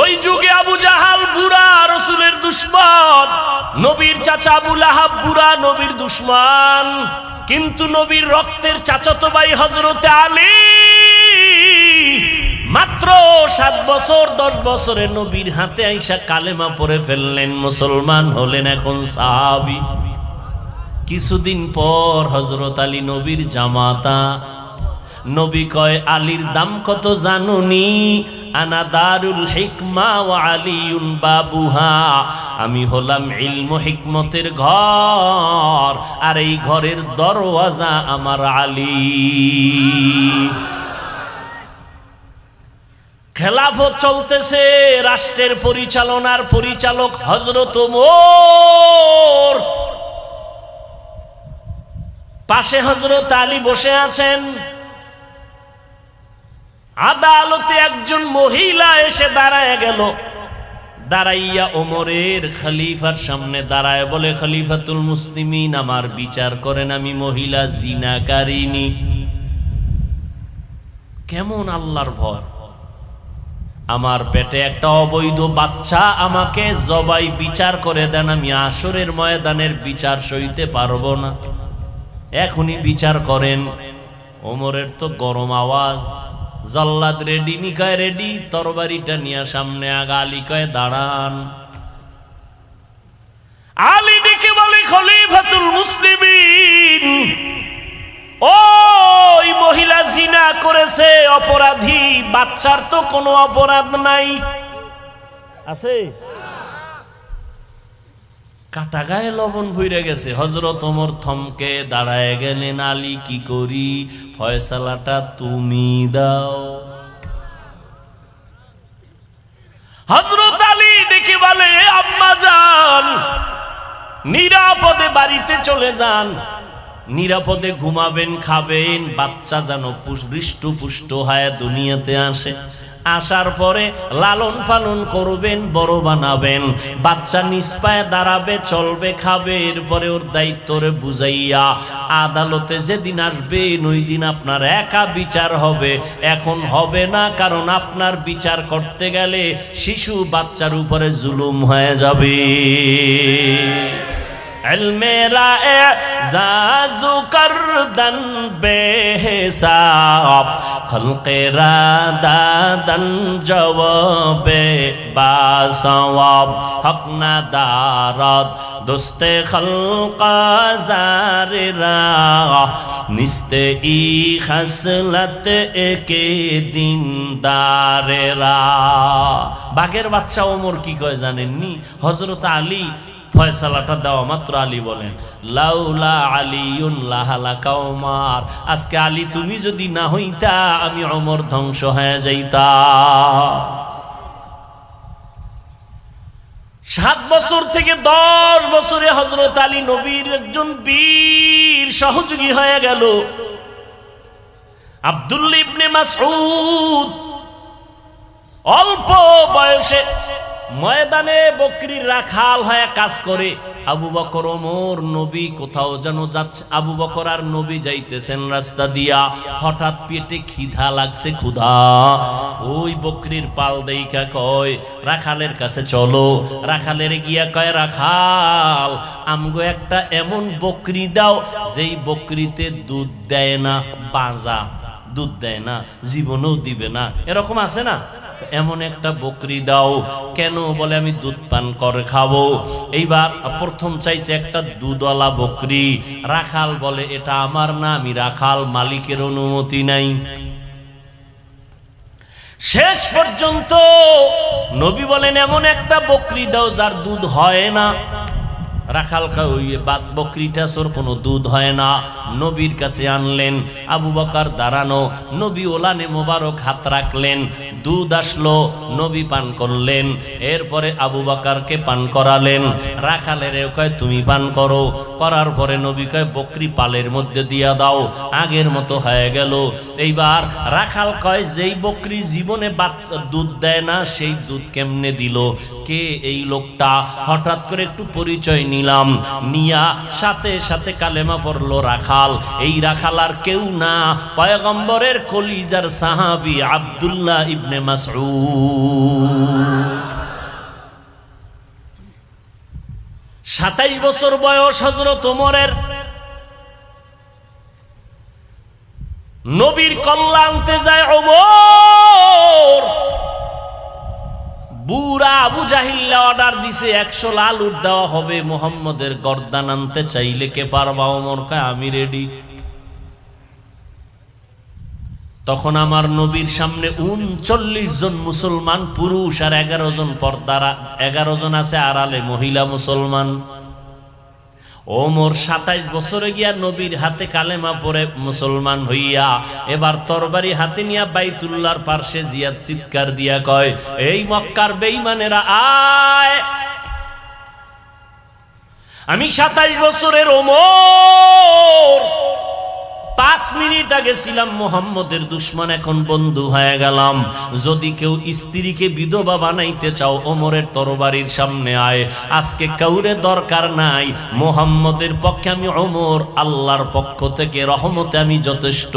ওই যুগে আবু জাহাল বুড়া রসুলের দুশ্মন নবীর চাচা আবু লাহাব বুড়া নবীর দুশ্মন কিন্তু নবীর রক্তের চাচাতো ভাই হজরতে আলী মাত্র সাত বছর দশ বছরে নবীর হাতে আইসা কালেমা পরে ফেললেন মুসলমান হলেন এখন সাহাবি কিছুদিন পর হজরত আলী নবীর জামাতা নবী কয় আলীর দাম কত জানুনি আনাদারুল হিকমা ওয়া আলিউন বাবুহা আমি হলাম ইলম হিকমতের ঘর আর এই ঘরের দরওয়াজা আমার আলী খেলাফত চলতেছে রাষ্ট্রের পরিচালনার পরিচালক হজরত মোর পাশে হজরত আলী বসে আছেন আদালতে একজন মহিলা এসে দাঁড়ায় গেল দাঁড়াইয়া ওমরের খালিফার সামনে দাঁড়ায় বলে খালিফাতুল মুসলিমিন আমার বিচার করেন আমি মহিলা জিনাকারিনী কেমন আল্লাহর ভয় আমার পেটে একটা অবৈধ বাচ্চা আমাকে জবাই বিচার করে দেন আমি আসরের ময়দানের বিচার সইতে পারবো না এখনই বিচার করেন ওমরের তো গরম আওয়াজ জল্লাদ রেডি নিকায় রেডি তরবারিটা নিয়ে সামনে আগা আলী কয় দাঁড়ান আলী দেখে বলে খলিফাতুল মুসলিম ওই মহিলা জিনা করেছে অপরাধী বাচ্চার তো কোনো অপরাধ নাই আছে কাটা গায়ে লবণ ভুইরে গেছে হজরত ওমর থমকে দাঁড়ায় গেলেন আলী কি করি ফয়সালাটা তুমি দাও হজরত আলী দেখি বলে আম্মা যান নিরাপদে বাড়িতে চলে যান নিরাপদে ঘুমাবেন খাবেন বাচ্চা যেন হৃষ্ট পুষ্ট হয় দুনিয়াতে আসে আসার পরে লালন পালন করবেন বড় বানাবেন বাচ্চা নিষ্পায় দাঁড়াবে চলবে খাবে এরপরে ওর দায়িত্বরে বুঝাইয়া আদালতে যেদিন আসবেন ওই দিন আপনার একা বিচার হবে এখন হবে না কারণ আপনার বিচার করতে গেলে শিশু বাচ্চার উপরে জুলুম হয়ে যাবে मेरा जाजू খলকে दन बेहसाब खलके रादा दन जवाबे बासवाब हकना दारद দোস্তে খলকা জারেরা নিস্তে ই খাসলত একে দিন দারেরা বাঘের বাচ্চা ওমর কি কয় জানেননি হজরত আলী ফয়সালাটা দেওয়া মাত্র আলী বলেন লাউলা আজকে আলী তুমি যদি না হইতা আমি অমর ধ্বংস হয়ে যাইতা সাত বছর থেকে দশ বছরে হজরত আলী নবীর একজন বীর সহযোগী হয়ে গেল আবদুল্লিবনে মাসউদ অল্প বয়সে ময়দানে বকরির রাখাল হয়ে কাজ করে আবু বকর ওমর নবী কোথাও যেন যাচ্ছে আবু বকর আর নবী যাইতেছেন রাস্তা দিয়া হঠাৎ পেটে খিধা লাগছে ক্ষুধা ওই বকরির পাল দেইকা কয় রাখালের কাছে চলো রাখালের গিয়া কয় রাখাল আমগো একটা এমন বকরি দাও যেই বকরিতে দুধ দেয় না বাজা দুধ দেয় না জীবনও দিবে না এরকম আছে না এমন একটা বকরি দাও কেন বলে আমি দুধ পান করে খাবো এইবার প্রথম চাইছে একটা দুধওয়ালা বকরি রাখাল বলে এটা আমার না আমি রাখাল মালিকের অনুমতি নাই শেষ পর্যন্ত নবী বলেন এমন একটা বকরি দাও যার দুধ হয় না রাখালকা হইয়ে বাদ বকরিটাসোর কোনো দুধ হয় না নবীর কাছে আনলেন আবু বকার দাঁড়ানো নবী ওলানে মোবারক হাত রাখলেন দুধ আসলো নবী পান করলেন এরপরে আবু বাকারকে পান করালেন রাখালের কয় তুমি পান করো করার পরে নবীকে বকরি পালের মধ্যে দিয়া দাও আগের মতো হয়ে গেল এইবার রাখাল কয় যেই বকরি জীবনে বাচ্চা দুধ দেয় না সেই দুধ কেমনে দিল কে এই লোকটা হঠাৎ করে একটু পরিচয় নিলাম নিয়া সাথে সাথে কালেমা পড়লো রাখাল এই রাখাল আর কেউ না পয়গম্বরের কলিজার সাহাবি আবদুল্লাহ ইবনে মাসউদ সাতাইশ বছর বয়স হজরত উমরের নবীর কল্লা আনতে যায় ওমর বুড়া আবু জাহিল্লা অর্ডার দিছে একশো লাল উঠ দেওয়া হবে মোহাম্মদের গর্দান আনতে চাইলে কে পারবা ওমর কে আমি রেডি তখন আমার নবীর সামনে উনচল্লিশ জন মুসলমান পুরুষ আর এগারো জন পর্দারা এগারো জন আছে আড়ালে মহিলা মুসলমান ওমর সাতাইশ বছরে গিয়া নবীর হাতে কালেমা পরে মুসলমান হইয়া এবার তরবারি হাতে নিয়া বাইতুল্লার পার্শ্বে জিয়াদ চিৎকার দিয়া কয় এই মক্কার বেইমানেরা আয় আমি সাতাইশ বছরের ওমর পাঁচ মিনিট আগে ছিলাম মোহাম্মদের দুশ্মন এখন বন্ধু হয়ে গেলাম যদি কেউ স্ত্রীকে বিধবা বানাইতে চাও ওমরের তরবারির সামনে আয় আজকে কাউরে দরকার নাই মোহাম্মদের পক্ষে আমি ওমর আল্লাহর পক্ষ থেকে রহমতে আমি যথেষ্ট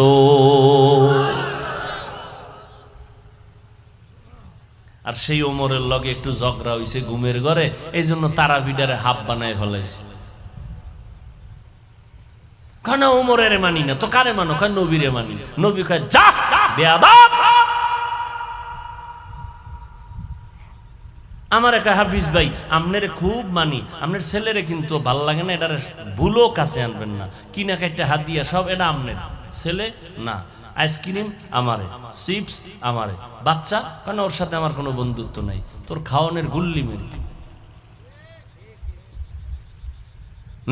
আর সেই ওমরের লগে একটু ঝগড়া হইছে ঘুমের ঘরে এই জন্য বিডারে হাফ বানায় ফেলাইছে কানা উমরের মানি না তো কারে মানো কার নবীর মানি নবী কয় যা বেয়াদব আমার একা হাফিজ ভাই আপনার খুব মানি আপনার ছেলেরে কিন্তু ভাল লাগে না এটার ভুলও কাছে আনবেন না কিনা কাইটা হাত দিয়া সব এটা আপনার ছেলে না আইসক্রিম আমারে চিপস আমারে বাচ্চা কারণ ওর সাথে আমার কোনো বন্ধুত্ব নাই তোর খাওয়ানোর গুল্লি মেরে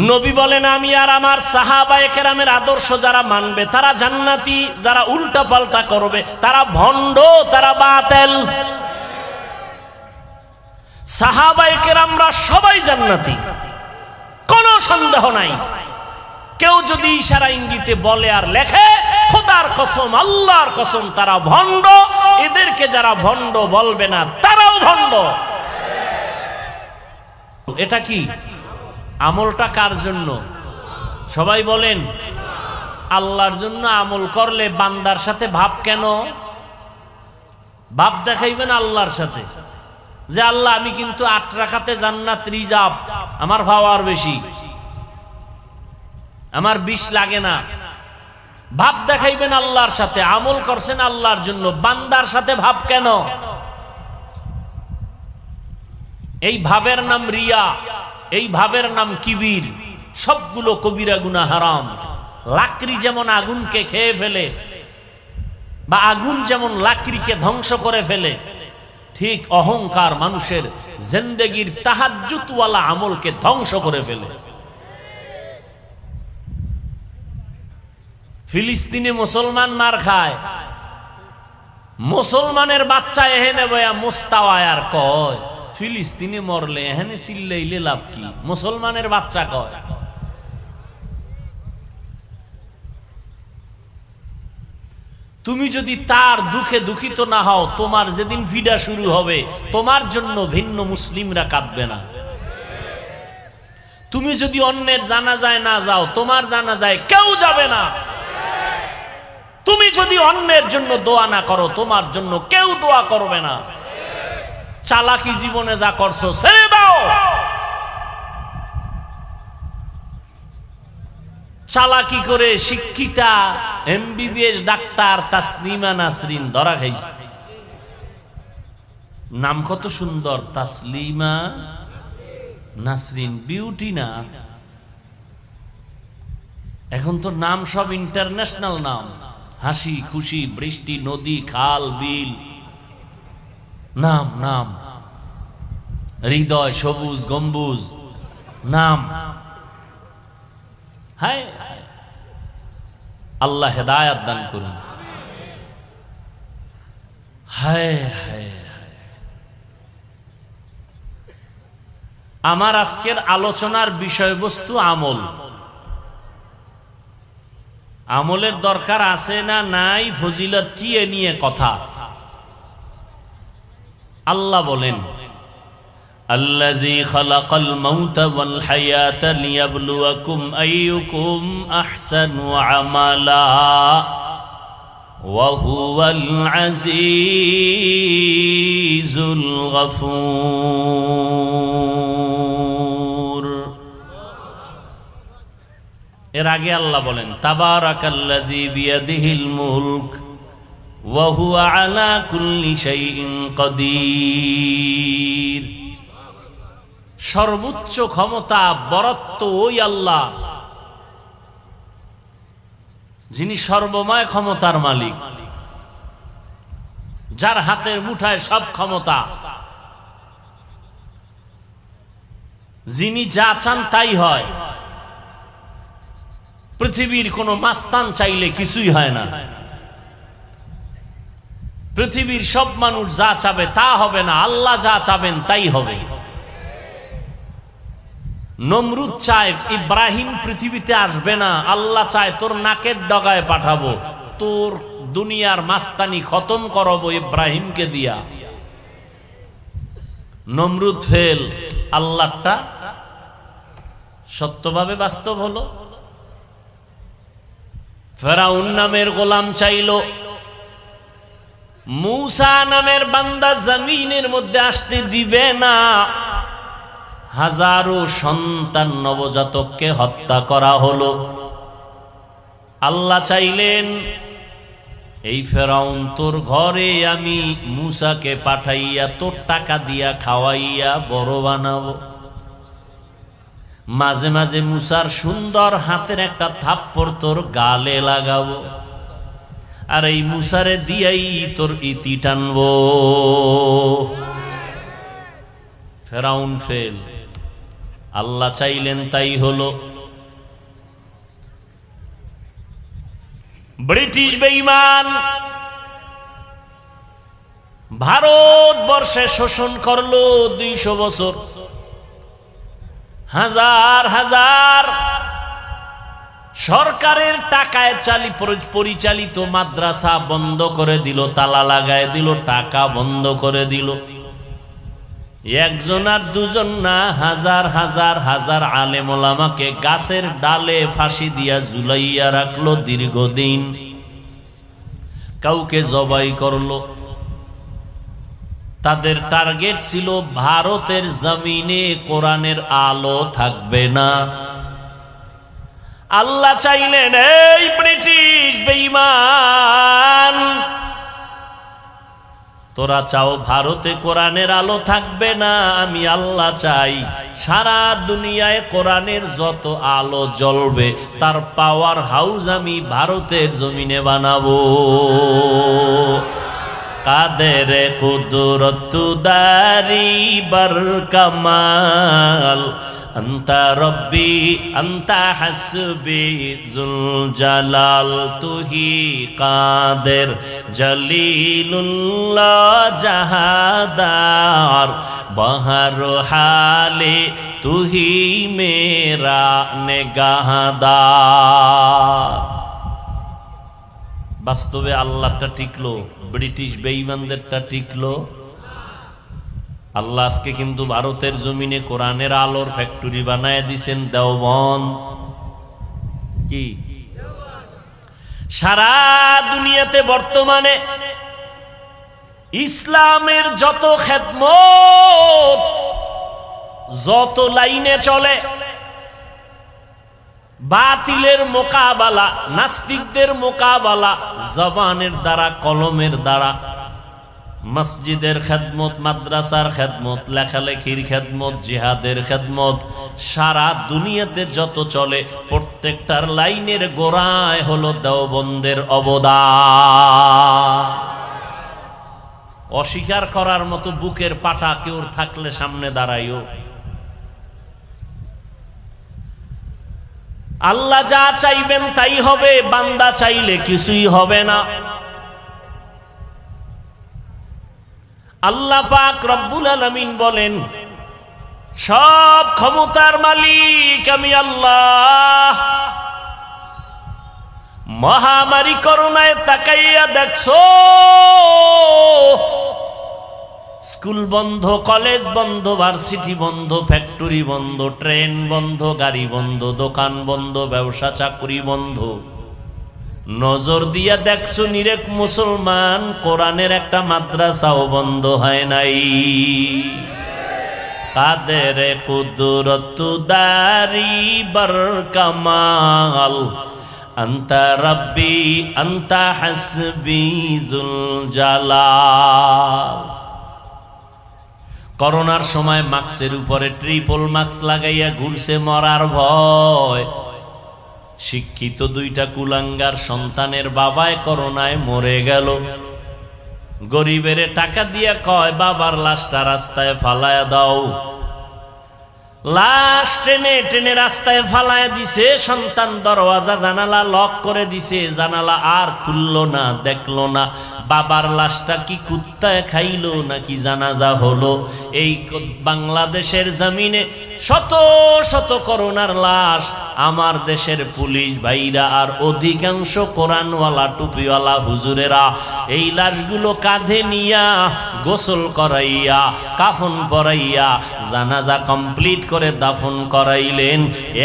নবী বলেন আমি আর আমার সাহাবা একেরামের আদর্শ যারা মানবে তারা জান্নাতি যারা উল্টা পাল্টা করবে তারা ভণ্ড তারা বাতেল সাহাবা একেরামরা সবাই জান্নাতি কোন সন্দেহ নাই কেউ যদি ইশারা ইঙ্গিতে বলে আর লেখে খোদার কসম আল্লাহর কসম তারা ভণ্ড এদেরকে যারা ভণ্ড বলবে না তারাও ভণ্ড এটা কি আমলটা কার জন্য সবাই বলেন আল্লাহর জন্য আমল করলে বান্দার সাথে ভাব কেন ভাব দেখাইবেন আল্লাহর সাথে যে আল্লাহ আমি কিন্তু আট রাখাতে জান্নাত রিজার্ভ আমার আর বেশি আমার বিষ লাগে না ভাব দেখাইবেন আল্লাহর সাথে আমল করছেন আল্লাহর জন্য বান্দার সাথে ভাব কেন এই ভাবের নাম রিয়া এই ভাবের নাম কিবির সবগুলো কবিরা গুনা হারাম লাকড়ি যেমন আগুনকে খেয়ে ফেলে বা আগুন যেমন লাকড়িকে ধ্বংস করে ফেলে ঠিক অহংকার মানুষের জেন্দেগির তাহাজুতওয়ালা আমলকে ধ্বংস করে ফেলে ফিলিস্তিনে মুসলমান মার খায় মুসলমানের বাচ্চা এহেনে বয়া আর কয় ফিলিস্তিনি মরলে এখানে চিল্লাইলে লাভ কি মুসলমানের বাচ্চা কয় তুমি যদি তার দুঃখে দুঃখিত না হও তোমার যেদিন ভিডা শুরু হবে তোমার জন্য ভিন্ন মুসলিমরা কাঁদবে না তুমি যদি অন্যের জানা যায় না যাও তোমার জানা যায় কেউ যাবে না তুমি যদি অন্যের জন্য দোয়া না করো তোমার জন্য কেউ দোয়া করবে না চালাকি জীবনে যা করছো ছেড়ে দাও চালাকি করে শিক্ষিতা এমবিবিএস ডাক্তার তাসনিমা নাসরিন ধরা খাইছে নাম কত সুন্দর তাসলিমা নাসরিন বিউটি না এখন তো নাম সব ইন্টারন্যাশনাল নাম হাসি খুশি বৃষ্টি নদী খাল বিল নাম নাম হৃদয় সবুজ গম্বুজ নাম আল্লাহ হেদায়াত দান করুন আমার আজকের আলোচনার বিষয়বস্তু আমল আমলের দরকার আছে না নাই ফজিলত কি এ নিয়ে কথা الله بولين الذي خلق الموت والحياة ليبلوكم أيكم أحسن عملا وهو العزيز الغفور إراجي الله بولين تبارك الذي بيده الملك وهو على كل সর্বোচ্চ ক্ষমতা বরত্ব ওই আল্লাহ যিনি সর্বময় ক্ষমতার মালিক যার হাতের মুঠায় সব ক্ষমতা যিনি যা চান তাই হয় পৃথিবীর কোনো মাস্তান চাইলে কিছুই হয় না পৃথিবীর সব মানুষ যা চাবে তা হবে না আল্লাহ যা চাবেন তাই হবে নমরুদ চায় ইব্রাহিম পৃথিবীতে আসবে না আল্লাহ চায় তোর নাকের ডগায় পাঠাবো তোর দুনিয়ার মাস্তানি খতম করবো ইব্রাহিমকে দিয়া নমরুদ ফেল আল্লাহটা সত্যভাবে বাস্তব হলো ফেরাউন নামের গোলাম চাইল মূসা নামের বান্দা জমিনের মধ্যে আসতে দিবে না হাজারো সন্তান নবজাতককে হত্যা করা হলো আল্লাহ চাইলেন এই ফেরাউন তোর ঘরে আমি মূসাকে পাঠাইয়া তোর টাকা দিয়া খাওয়াইয়া বড় বানাবো মাঝে মাঝে মুসার সুন্দর হাতের একটা থাপ্পড় তোর গালে লাগাবো আর এই মুসারে দিয়াই তোর ইতি টানব ফেরাউন ফেল আল্লাহ চাইলেন তাই হলো ব্রিটিশ বেঈমান ভারতবর্ষে শোষণ করলো দুইশো বছর হাজার হাজার সরকারের টাকায় চালি পরিচালিত মাদ্রাসা বন্ধ করে দিল তালা লাগায় দিল টাকা বন্ধ করে দিল একজন আর দুজন না হাজার হাজার হাজার আলেমোলামাকে গাছের ডালে ফাঁসি দিয়া জুলাইয়া রাখলো দীর্ঘদিন কাউকে জবাই করলো তাদের টার্গেট ছিল ভারতের জমিনে কোরআনের আলো থাকবে না আল্লাহ চাইলেন এই ব্রিটিশ বেইমান তোরা চাও ভারতে কোরআনের আলো থাকবে না আমি আল্লাহ চাই সারা দুনিয়ায় কোরআনের যত আলো জ্বলবে তার পাওয়ার হাউস আমি ভারতের জমিনে বানাবো কাদের কুদরত দারি কামাল আন্তা রব্বি আন্তা হাসবি জুল জালাল তুহি কাদের জলিলুল্লাহ জাহাদার বহর হালে তুহি মেরা নেগাহাদার বাস্তবে আল্লাহটা টিকলো ব্রিটিশ বেঈমানদেরটা টিকলো আল্লাহ আজকে কিন্তু ভারতের জমিনে কোরআনের আলোর ফ্যাক্টরি বানায় দিছেন দেওবন কি সারা দুনিয়াতে বর্তমানে ইসলামের যত খেদম যত লাইনে চলে বাতিলের মোকাবালা নাস্তিকদের মোকাবালা জবানের দ্বারা কলমের দ্বারা মসজিদের খেদমত মাদ্রাসার খেদমত লেখালেখির খেদমত জিহাদের খেদমত সারা দুনিয়াতে যত চলে প্রত্যেকটার লাইনের গোড়ায় হলো দেওবন্দের অবদান অস্বীকার করার মতো বুকের পাটা কেউ থাকলে সামনে দাঁড়াইও আল্লাহ যা চাইবেন তাই হবে বান্দা চাইলে কিছুই হবে না আল্লাহ পাক রব্বুল আলমিন বলেন সব ক্ষমতার মালিক আমি আল্লাহ মহামারী করোনায় তাকাইয়া দেখছো স্কুল বন্ধ কলেজ বন্ধ ভার্সিটি বন্ধ ফ্যাক্টরি বন্ধ ট্রেন বন্ধ গাড়ি বন্ধ দোকান বন্ধ ব্যবসা চাকরি বন্ধ নজর দিয়া দেখছো নিরেক মুসলমান কোরআনের একটা মাদ্রাসাও বন্ধ হয় নাই কাদের কুদরত দারি বর কামাল আন্তা রব্বি আন্তা হাসবি জালাল করোনার সময় মাস্কের উপরে ট্রিপল মাস্ক লাগাইয়া ঘুরছে মরার ভয় শিক্ষিত দুইটা কুলাঙ্গার সন্তানের বাবায় করোনায় মরে গেল গরিবের টাকা দিয়ে কয় বাবার লাশটা রাস্তায় ফালায়া দাও লাশ টেনে টেনে রাস্তায় ফালায় দিছে সন্তান দরওয়াজা জানালা লক করে দিছে জানালা আর খুললো না দেখলো না বাবার লাশটা কি কুত্তায় খাইলো নাকি জানাজা হলো এই বাংলাদেশের জামিনে শত শত করোনার লাশ আমার দেশের পুলিশ ভাইরা আর অধিকাংশ কোরআনওয়ালা টুপিওয়ালা হুজুরেরা এই লাশগুলো কাঁধে নিয়া গোসল করাইয়া কাফন পরাইয়া জানাজা কমপ্লিট করে দাফন করাইলেন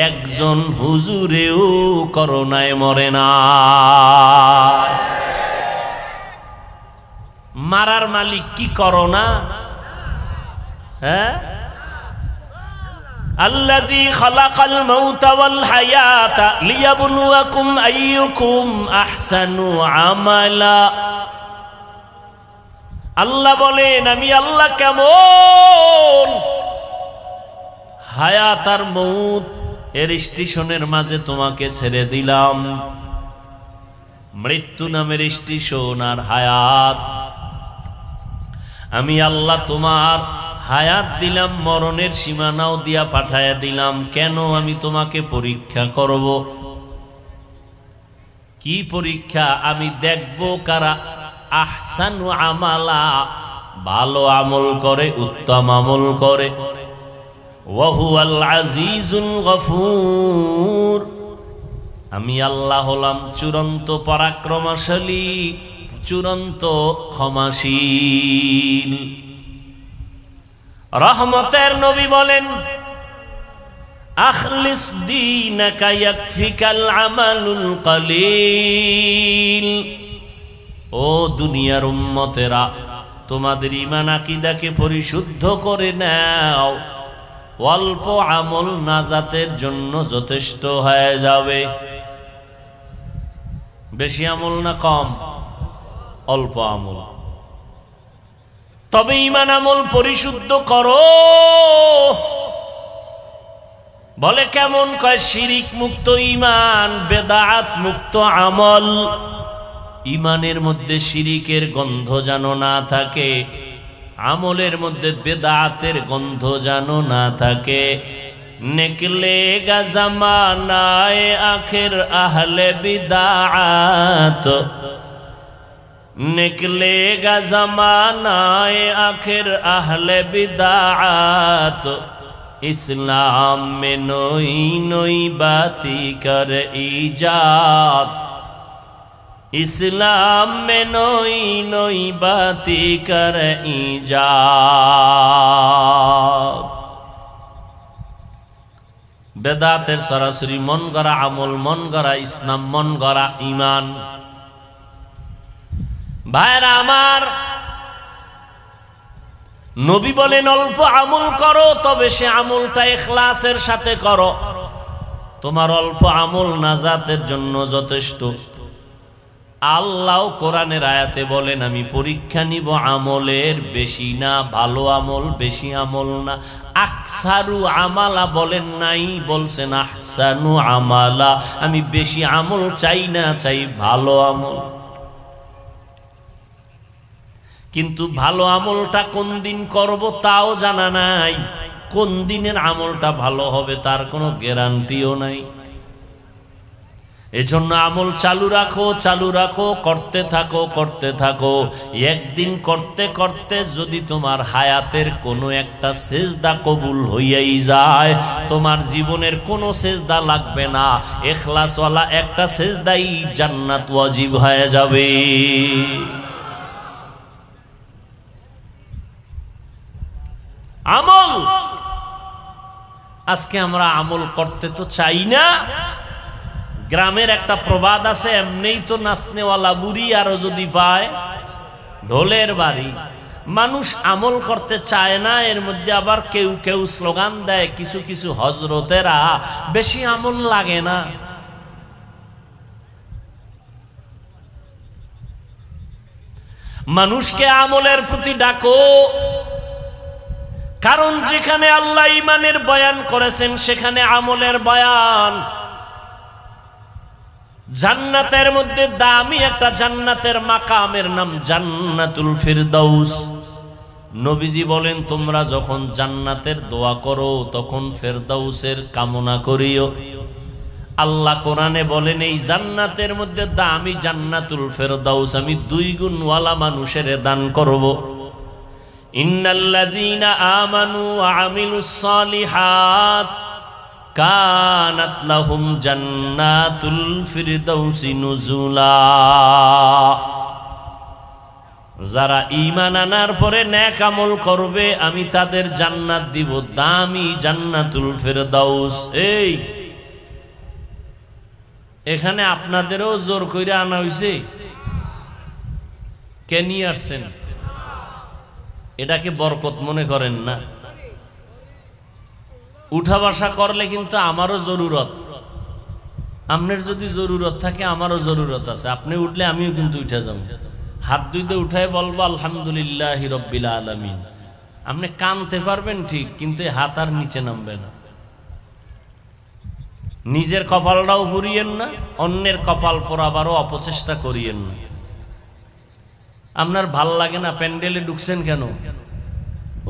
একজন হুজুরেও করোনায় মরে না মারার মালিক কি করোনা হ্যাঁ আল্লাহ বলেন আমি আল্লাহ কেমন হায়াত আর মৌত এর স্টেশনের মাঝে তোমাকে ছেড়ে দিলাম মৃত্যু নামের স্টেশন আর হায়াত আমি আল্লাহ তোমার হায়াত দিলাম মরণের সীমানাও দিয়া পাঠাইয়া দিলাম কেন আমি তোমাকে পরীক্ষা করব কি পরীক্ষা আমি দেখব কারা আহসানু আমালা ভালো আমল করে উত্তম আমল করে ওয়াহুয়াল আজিজুল গফুর আমি আল্লাহ হলাম চূড়ান্ত পরাক্রমশালী চূড়ান্ত ক্ষমাশীল রহমতের নবী বলেন আখলিস দীনাকা ইয়াকফিকাল আমালুল কলিল ও দুনিয়ার উম্মতেরা তোমাদের ইমান আকিদাকে পরিশুদ্ধ করে নাও অল্প আমল নাজাতের জন্য যথেষ্ট হয়ে যাবে বেশি আমল না কম অল্প আমল তবে ইমান আমল পরিশুদ্ধ করো বলে কেমন কয় শিরিক মুক্ত ইমান বেদাত মুক্ত আমল ইমানের মধ্যে শিরিকের গন্ধ যেন না থাকে আমলের মধ্যে বেদাতের গন্ধ যেন না থাকে নেকলে গাজামানায় আখের আহলে বিদাত নেকলে গাজামানায় আখের আহলে বিদাত ইসলাম মে নই নই বাতি কর ইজাত ইসলাম মে নই নই বাতি কর বেদাতের সরাসরি মন গড়া আমল মন গড়া ইসলাম মন গড়া ইমান ভাইরা আমার নবী বলেন অল্প আমল করো তবে সে আমলটা এখলাসের সাথে করো তোমার অল্প আমল নাজাতের জন্য যথেষ্ট আল্লাহ কোরআনের আয়াতে বলেন আমি পরীক্ষা নিব আমলের বেশি না ভালো আমল বেশি আমল না আকসারু আমালা বলেন নাই বলছেন আকসানু আমালা আমি বেশি আমল চাই না চাই ভালো আমল কিন্তু ভালো আমলটা কোন দিন করব তাও জানা নাই কোন দিনের আমলটা ভালো হবে তার কোনো গ্যারান্টিও নাই এজন্য আমল চালু রাখো চালু রাখো করতে থাকো করতে থাকো একদিন করতে করতে যদি তোমার হায়াতের কোনো একটা সেজদা কবুল হইয়াই যায় তোমার জীবনের কোনো সেজদা লাগবে না এখলাসওয়ালা একটা সেজদাই জান্নাত ওয়াজিব হয়ে যাবে আমল আজকে আমরা আমল করতে তো চাই না গ্রামের একটা প্রবাদ আছে এমনিই তো নাচনেওয়ালা বুড়ি আরো যদি পায় ঢোলের বাড়ি মানুষ আমল করতে চায় না এর মধ্যে আবার কেউ কেউ স্লোগান দেয় কিছু কিছু হজরতেরা বেশি আমল লাগে না মানুষকে আমলের প্রতি ডাকো কারণ যেখানে আল্লাহ ইমানের বয়ান করেছেন সেখানে আমলের বয়ান জান্নাতের মধ্যে দামি একটা জান্নাতের মাকামের নাম জান্নাতুল ফিরদাউস নবীজি বলেন তোমরা যখন জান্নাতের দোয়া করো তখন ফেরদাউসের কামনা করিও আল্লাহ কোরআনে বলেন এই জান্নাতের মধ্যে দামি জান্নাতুল ফেরদাউস আমি দুই গুণওয়ালা মানুষের দান করব ইন্নাল্লাযীনা আমানু ওয়া আমিলুস সালিহাত কানাত জান্নাতুল ফিরদাউসি নুজুলা যারা ইমান আনার পরে ন্যাকামল আমল করবে আমি তাদের জান্নাত দিব দামি জান্নাতুল ফেরদাউস এই এখানে আপনাদেরও জোর করে আনা হয়েছে কে আসছেন এটাকে বরকত মনে করেন না উঠা বাসা করলে কিন্তু আমারও জরুরত আপনার যদি জরুরত থাকে আমারও জরুরত আছে আপনি উঠলে আমিও কিন্তু উঠে যাব হাত দুইতে উঠায় বলবো আলহামদুলিল্লাহ হিরব্বিল আলমিন আপনি কানতে পারবেন ঠিক কিন্তু হাত আর নিচে নামবে না নিজের কপালটাও পুরিয়েন না অন্যের কপাল পরাবারও অপচেষ্টা করিয়েন না আপনার ভাল লাগে না প্যান্ডেলে ঢুকছেন কেন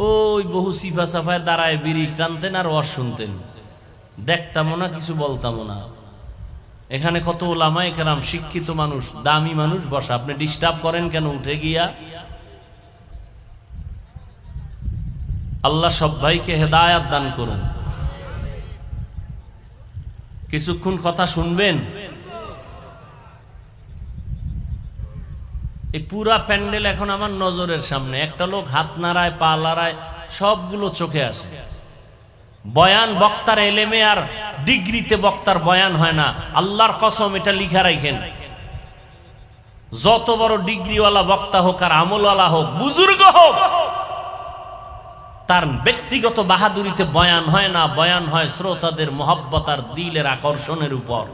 ওই বহু সিফা সাফায় দাঁড়ায় বিড়ি টানতেন আর ওয়াজ শুনতেন দেখতামও না কিছু বলতামও না এখানে কত ওলামা কেরাম শিক্ষিত মানুষ দামি মানুষ বসা আপনি ডিস্টার্ব করেন কেন উঠে গিয়া আল্লাহ সব ভাইকে হেদায়াত দান করুন কিছুক্ষণ কথা শুনবেন এই পুরা প্যান্ডেল এখন আমার নজরের সামনে একটা লোক হাত নাড়ায় পা লড়ায় সবগুলো চোখে আসে বয়ান বক্তার এলেমে আর ডিগ্রিতে বক্তার বয়ান হয় না আল্লাহর কসম এটা লিখা রাখেন যত বড় ডিগ্রিওয়ালা বক্তা হোক আর আমলওয়ালা হোক বুজুর্গ হোক তার ব্যক্তিগত বাহাদুরিতে বয়ান হয় না বয়ান হয় শ্রোতাদের মহব্বত আর দিলের আকর্ষণের উপর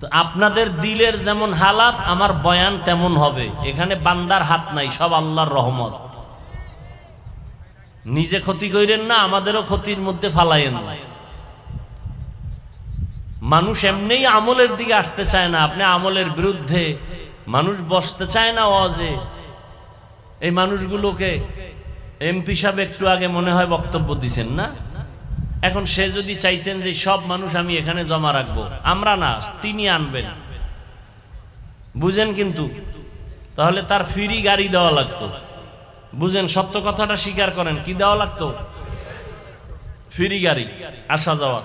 তো আপনাদের দিলের যেমন হালাত আমার বয়ান তেমন হবে এখানে বান্দার হাত নাই সব আল্লাহর রহমত নিজে ক্ষতি করেন না আমাদেরও ক্ষতির মধ্যে ফালাইয়েন মানুষ এমনি আমলের দিকে আসতে চায় না আপনি আমলের বিরুদ্ধে মানুষ বসতে চায় না ওয়াজে এই মানুষগুলোকে এমপি সাহেব একটু আগে মনে হয় বক্তব্য দিছেন না এখন সে যদি চাইতেন যে সব মানুষ আমি এখানে জমা রাখবো আমরা না তিনি আনবেন বুঝেন কিন্তু তাহলে তার ফ্রি গাড়ি দেওয়া লাগতো বুঝেন সত্য কথাটা স্বীকার করেন কি দেওয়া লাগতো ফ্রি গাড়ি আসা যাওয়া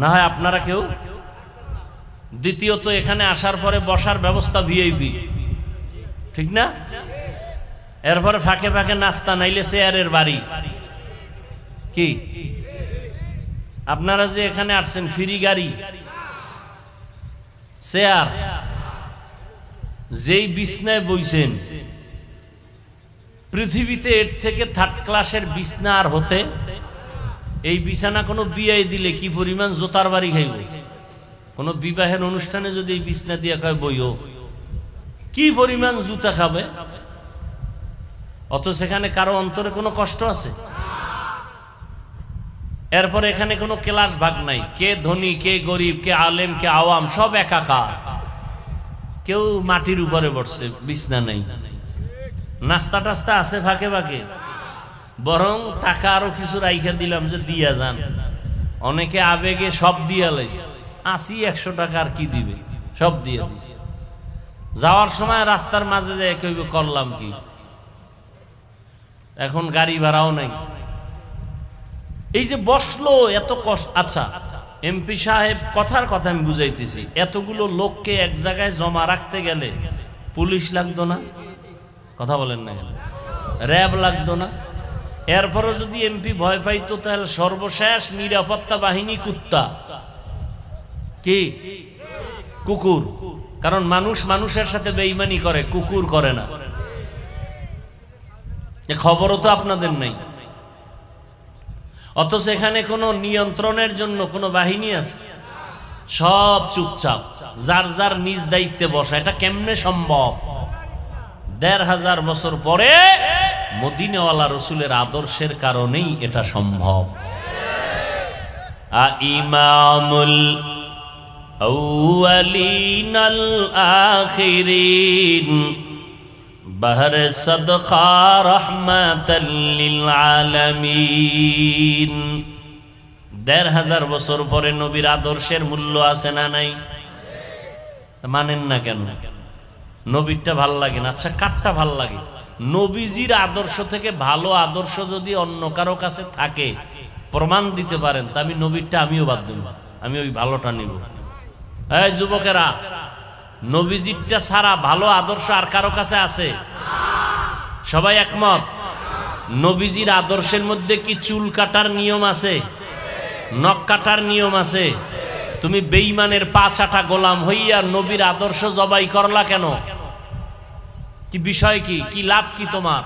না হয় আপনারা কেউ দ্বিতীয়ত এখানে আসার পরে বসার ব্যবস্থা ভিআইপি ঠিক না এরপরে ফাঁকে ফাঁকে নাস্তা নাইলে এর বাড়ি কি আপনারা যে এখানে আসছেন ফ্রি গাড়ি চেয়ার যেই বিছনায় বইছেন পৃথিবীতে এর থেকে থার্ড ক্লাসের বিছনা আর হতে এই বিছানা কোনো বিয়ে দিলে কি পরিমাণ জোতার বাড়ি খাইব কোনো বিবাহের অনুষ্ঠানে যদি এই বিছনা দিয়ে খায় বইও কি পরিমাণ জুতা খাবে অত সেখানে কারো অন্তরে কোনো কষ্ট আছে এরপর এখানে কোনো ক্লাস ভাগ নাই কে ধনী কে গরিব কে আলেম কে আওয়াম সব একাকার কেউ মাটির উপরে বসছে বিছনা নেই নাস্তা টাস্তা আছে ফাঁকে ফাঁকে বরং টাকা আরো কিছু রাইখা দিলাম যে দিয়া যান অনেকে আবেগে সব দিয়া লাইছে আসি একশো টাকা আর কি দিবে সব দিয়ে দিছে যাওয়ার সময় রাস্তার মাঝে যাই কইবে করলাম কি এখন গাড়ি ভাড়াও নাই এই যে বসলো এত কষ্ট আচ্ছা এমপি সাহেব কথার কথা আমি বুঝাইতেছি এতগুলো লোককে এক জায়গায় জমা রাখতে গেলে পুলিশ লাগতো না কথা বলেন না র্যাব লাগতো না এরপরে যদি এমপি ভয় পাইতো তাহলে সর্বশেষ নিরাপত্তা বাহিনী কুত্তা কি কুকুর কারণ মানুষ মানুষের সাথে বেইমানি করে কুকুর করে না খবরও তো আপনাদের নাই অথচ এখানে কোনো নিয়ন্ত্রণের জন্য কোনো বাহিনী আছে সব চুপচাপ যার যার নিজ দায়িত্বে বসা এটা কেমনে সম্ভব দেড় হাজার বছর পরে মদিনেওয়ালা রসুলের আদর্শের কারণেই এটা সম্ভব ইমামুল أولين الآخرين بہر صدقہ رحمت للعالمین দেড় হাজার বছর পরে নবীর আদর্শের মূল্য আছে না নাই মানেন না কেন নবীরটা ভাল লাগে না আচ্ছা কাঠটা ভাল লাগে নবীজির আদর্শ থেকে ভালো আদর্শ যদি অন্য কারো কাছে থাকে প্রমাণ দিতে পারেন তা আমি নবীরটা আমিও বাদ দেব আমি ওই ভালোটা নিব এই যুবকেরা নবীজিরটা ছাড়া ভালো আদর্শ আর কারো কাছে আছে সবাই একমত নবীজির আদর্শের মধ্যে কি চুল কাটার নিয়ম আছে নখ কাটার নিয়ম আছে তুমি বেইমানের পাঁচ আটা গোলাম হইয়া নবীর আদর্শ জবাই করলা কেন কি বিষয় কি কি লাভ কি তোমার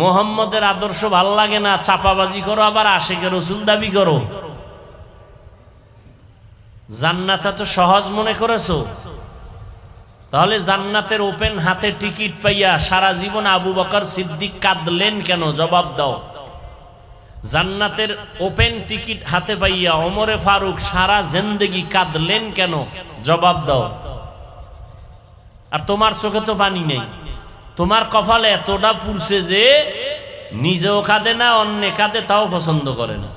মোহাম্মদের আদর্শ ভাল লাগে না চাপাবাজি করো আবার আশেকের রসুল দাবি করো জান্নাত তো সহজ মনে করেছো তাহলে জান্নাতের ওপেন হাতে টিকিট পাইয়া সারা জীবন আবু বকর সিদ্দিক কাঁদলেন কেন জবাব দাও জান্নাতের ওপেন টিকিট হাতে পাইয়া অমরে ফারুক সারা জেন্দেগি কাঁদলেন কেন জবাব দাও আর তোমার চোখে তো পানি নেই তোমার কপালে এতটা পুরছে যে নিজেও কাঁদে না অন্য কাঁদে তাও পছন্দ করে না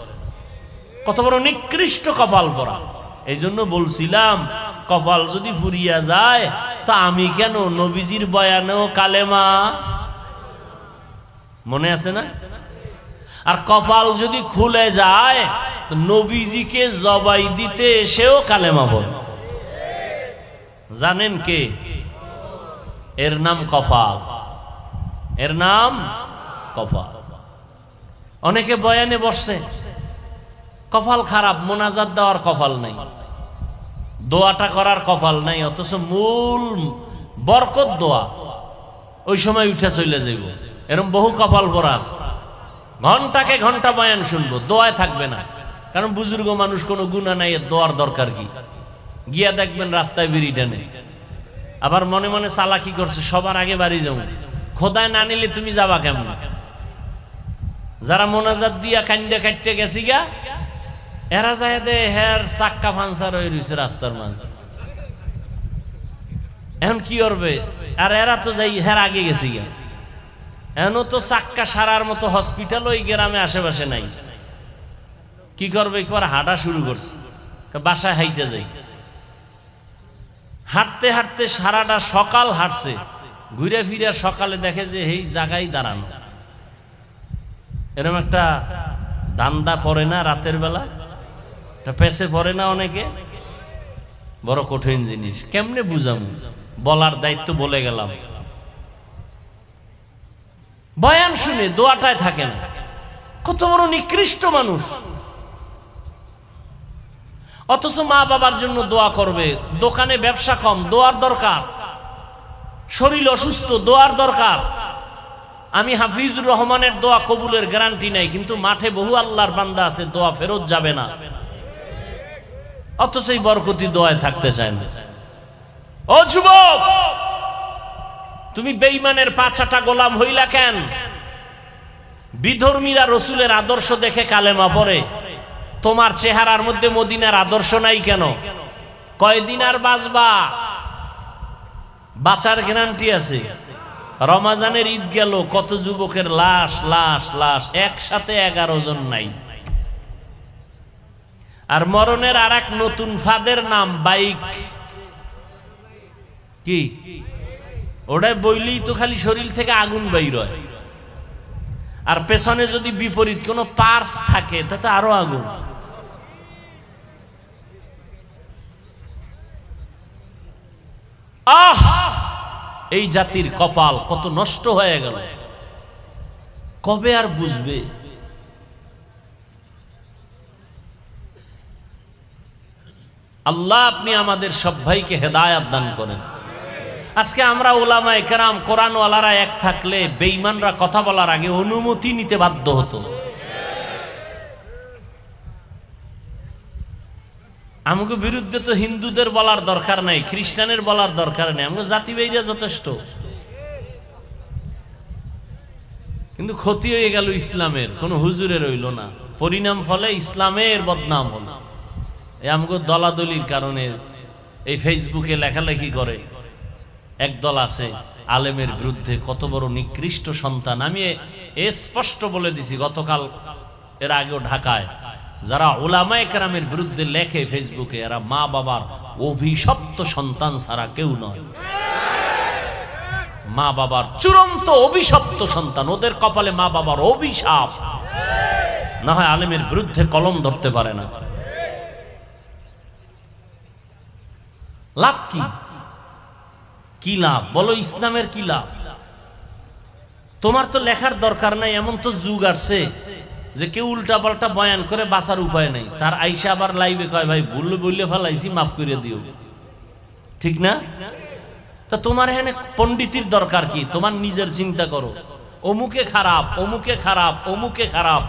কত বড় নিকৃষ্ট কপাল পরা এই জন্য বলছিলাম কপাল যদি ফুরিয়া যায় তা আমি কেন নবীজির বয়ানেও কালেমা মনে আছে না আর কপাল যদি খুলে যায় নবীজিকে জবাই দিতে এসেও কালেমা বল জানেন কে এর নাম কপাল এর নাম কপাল অনেকে বয়ানে বসছে কপাল খারাপ মোনাজাত দেওয়ার কপাল নাই দোয়াটা করার কপাল নাই অথচ মূল বরকত দোয়া ওই সময় উঠে চলে যাইব এরম বহু কপাল বরাস ঘন্টাকে ঘন্টা বয়ান শুনবো দোয়ায় থাকবে না কারণ বুজুর্গ মানুষ কোনো গুণা নাই দোয়ার দরকার কি গিয়া দেখবেন রাস্তায় বিড়ি টানে আবার মনে মনে চালাকি করছে সবার আগে বাড়ি যাবো খোদায় না নিলে তুমি যাবা কেমন যারা মোনাজাত দিয়া কান্দে কাটতে গেছি গা এরা যায় দে হের চাক্কা ফান্সার হয়ে রয়েছে রাস্তার মাঝে এখন কি করবে আর এরা তো যাই হের আগে গেছি গা এখনও তো চাক্কা সারার মতো হসপিটাল ওই গ্রামে আশেপাশে নাই কি করবে একবার হাঁটা শুরু করছে বাসায় হাইটে যাই হাঁটতে হাঁটতে সারাটা সকাল হাঁটছে ঘুরে ফিরে সকালে দেখে যে এই জায়গায় দাঁড়ানো এরকম একটা দান্দা পড়ে না রাতের বেলা তা পেঁচে ভরে না অনেকে বড় কঠিন জিনিস কেমনে বুঝাম বলার দায়িত্ব বলে গেলাম বয়ান শুনে দোয়াটায় থাকে না কত বড় নিকৃষ্ট মানুষ অথচ মা বাবার জন্য দোয়া করবে দোকানে ব্যবসা কম দোয়ার দরকার শরীর অসুস্থ দোয়ার দরকার আমি হাফিজুর রহমানের দোয়া কবুলের গ্যারান্টি নাই কিন্তু মাঠে বহু আল্লাহর বান্দা আছে দোয়া ফেরত যাবে না অথচ এই বরকতি দোয়ায় থাকতে চায় না ও যুবক তুমি বেইমানের পাঁচাটা গোলাম হইলা কেন বিধর্মীরা রসুলের আদর্শ দেখে কালেমা পড়ে তোমার চেহারার মধ্যে মদিনার আদর্শ নাই কেন কয়দিন আর বাঁচবা বাঁচার গ্যারান্টি আছে রমাজানের ঈদ গেল কত যুবকের লাশ লাশ লাশ একসাথে এগারো জন নাই আর মরণের আর এক নতুন ফাদের নাম বাইক কি ওটাই বইলেই তো খালি শরীর থেকে আগুন বাইর আর পেছনে যদি বিপরীত কোনো পার্স থাকে তাতে আরো আগুন আহ এই জাতির কপাল কত নষ্ট হয়ে গেল কবে আর বুঝবে আল্লাহ আপনি আমাদের সব ভাইকে হেদায়াত দান করেন আজকে আমরা ওলামা একরাম কোরআনওয়ালারা এক থাকলে বেইমানরা কথা বলার আগে অনুমতি নিতে বাধ্য হতো আমাকে বিরুদ্ধে তো হিন্দুদের বলার দরকার নাই খ্রিস্টানের বলার দরকার নাই আমরা জাতিবাহীরা যথেষ্ট কিন্তু ক্ষতি হয়ে গেল ইসলামের কোনো হুজুরে রইল না পরিণাম ফলে ইসলামের বদনাম না এই আমাকে দলাদলির কারণে এই ফেসবুকে লেখালেখি করে একদল আছে আলেমের বিরুদ্ধে কত বড় নিকৃষ্ট সন্তান আমি এ স্পষ্ট বলে দিছি গতকাল এর আগেও ঢাকায় যারা ওলামা একরামের বিরুদ্ধে লেখে ফেসবুকে এরা মা বাবার অভিশপ্ত সন্তান ছাড়া কেউ নয় মা বাবার চূড়ান্ত অভিশপ্ত সন্তান ওদের কপালে মা বাবার অভিশাপ না হয় আলেমের বিরুদ্ধে কলম ধরতে পারে না লাভ কি কি লাভ বলো ইসলামের কি লাভ তোমার তো লেখার দরকার নাই এমন তো যুগ আসছে যে কেউ উল্টা পাল্টা বয়ান করে বাঁচার উপায় নাই তার আইসা আবার লাইবে কয় ভাই ভুল বললে ফেলাইছি মাফ করে দিও ঠিক না তা তোমার এখানে পন্ডিতির দরকার কি তোমার নিজের চিন্তা করো অমুকে খারাপ অমুকে খারাপ অমুকে খারাপ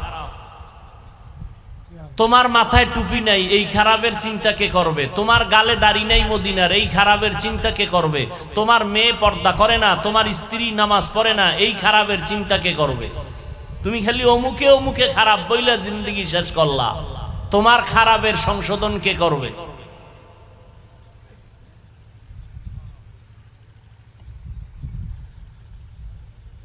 তোমার মাথায় টুপি নাই এই খারাপের চিন্তা কে করবে তোমার গালে দাড়ি নাই মদিনার এই খারাপের চিন্তা কে করবে তোমার মেয়ে পর্দা করে না তোমার স্ত্রী নামাজ পড়ে না এই খারাপের চিন্তা কে করবে তুমি খালি অমুকে অমুকে খারাপ বইলা জিন্দগি শেষ করলা তোমার খারাপের সংশোধন কে করবে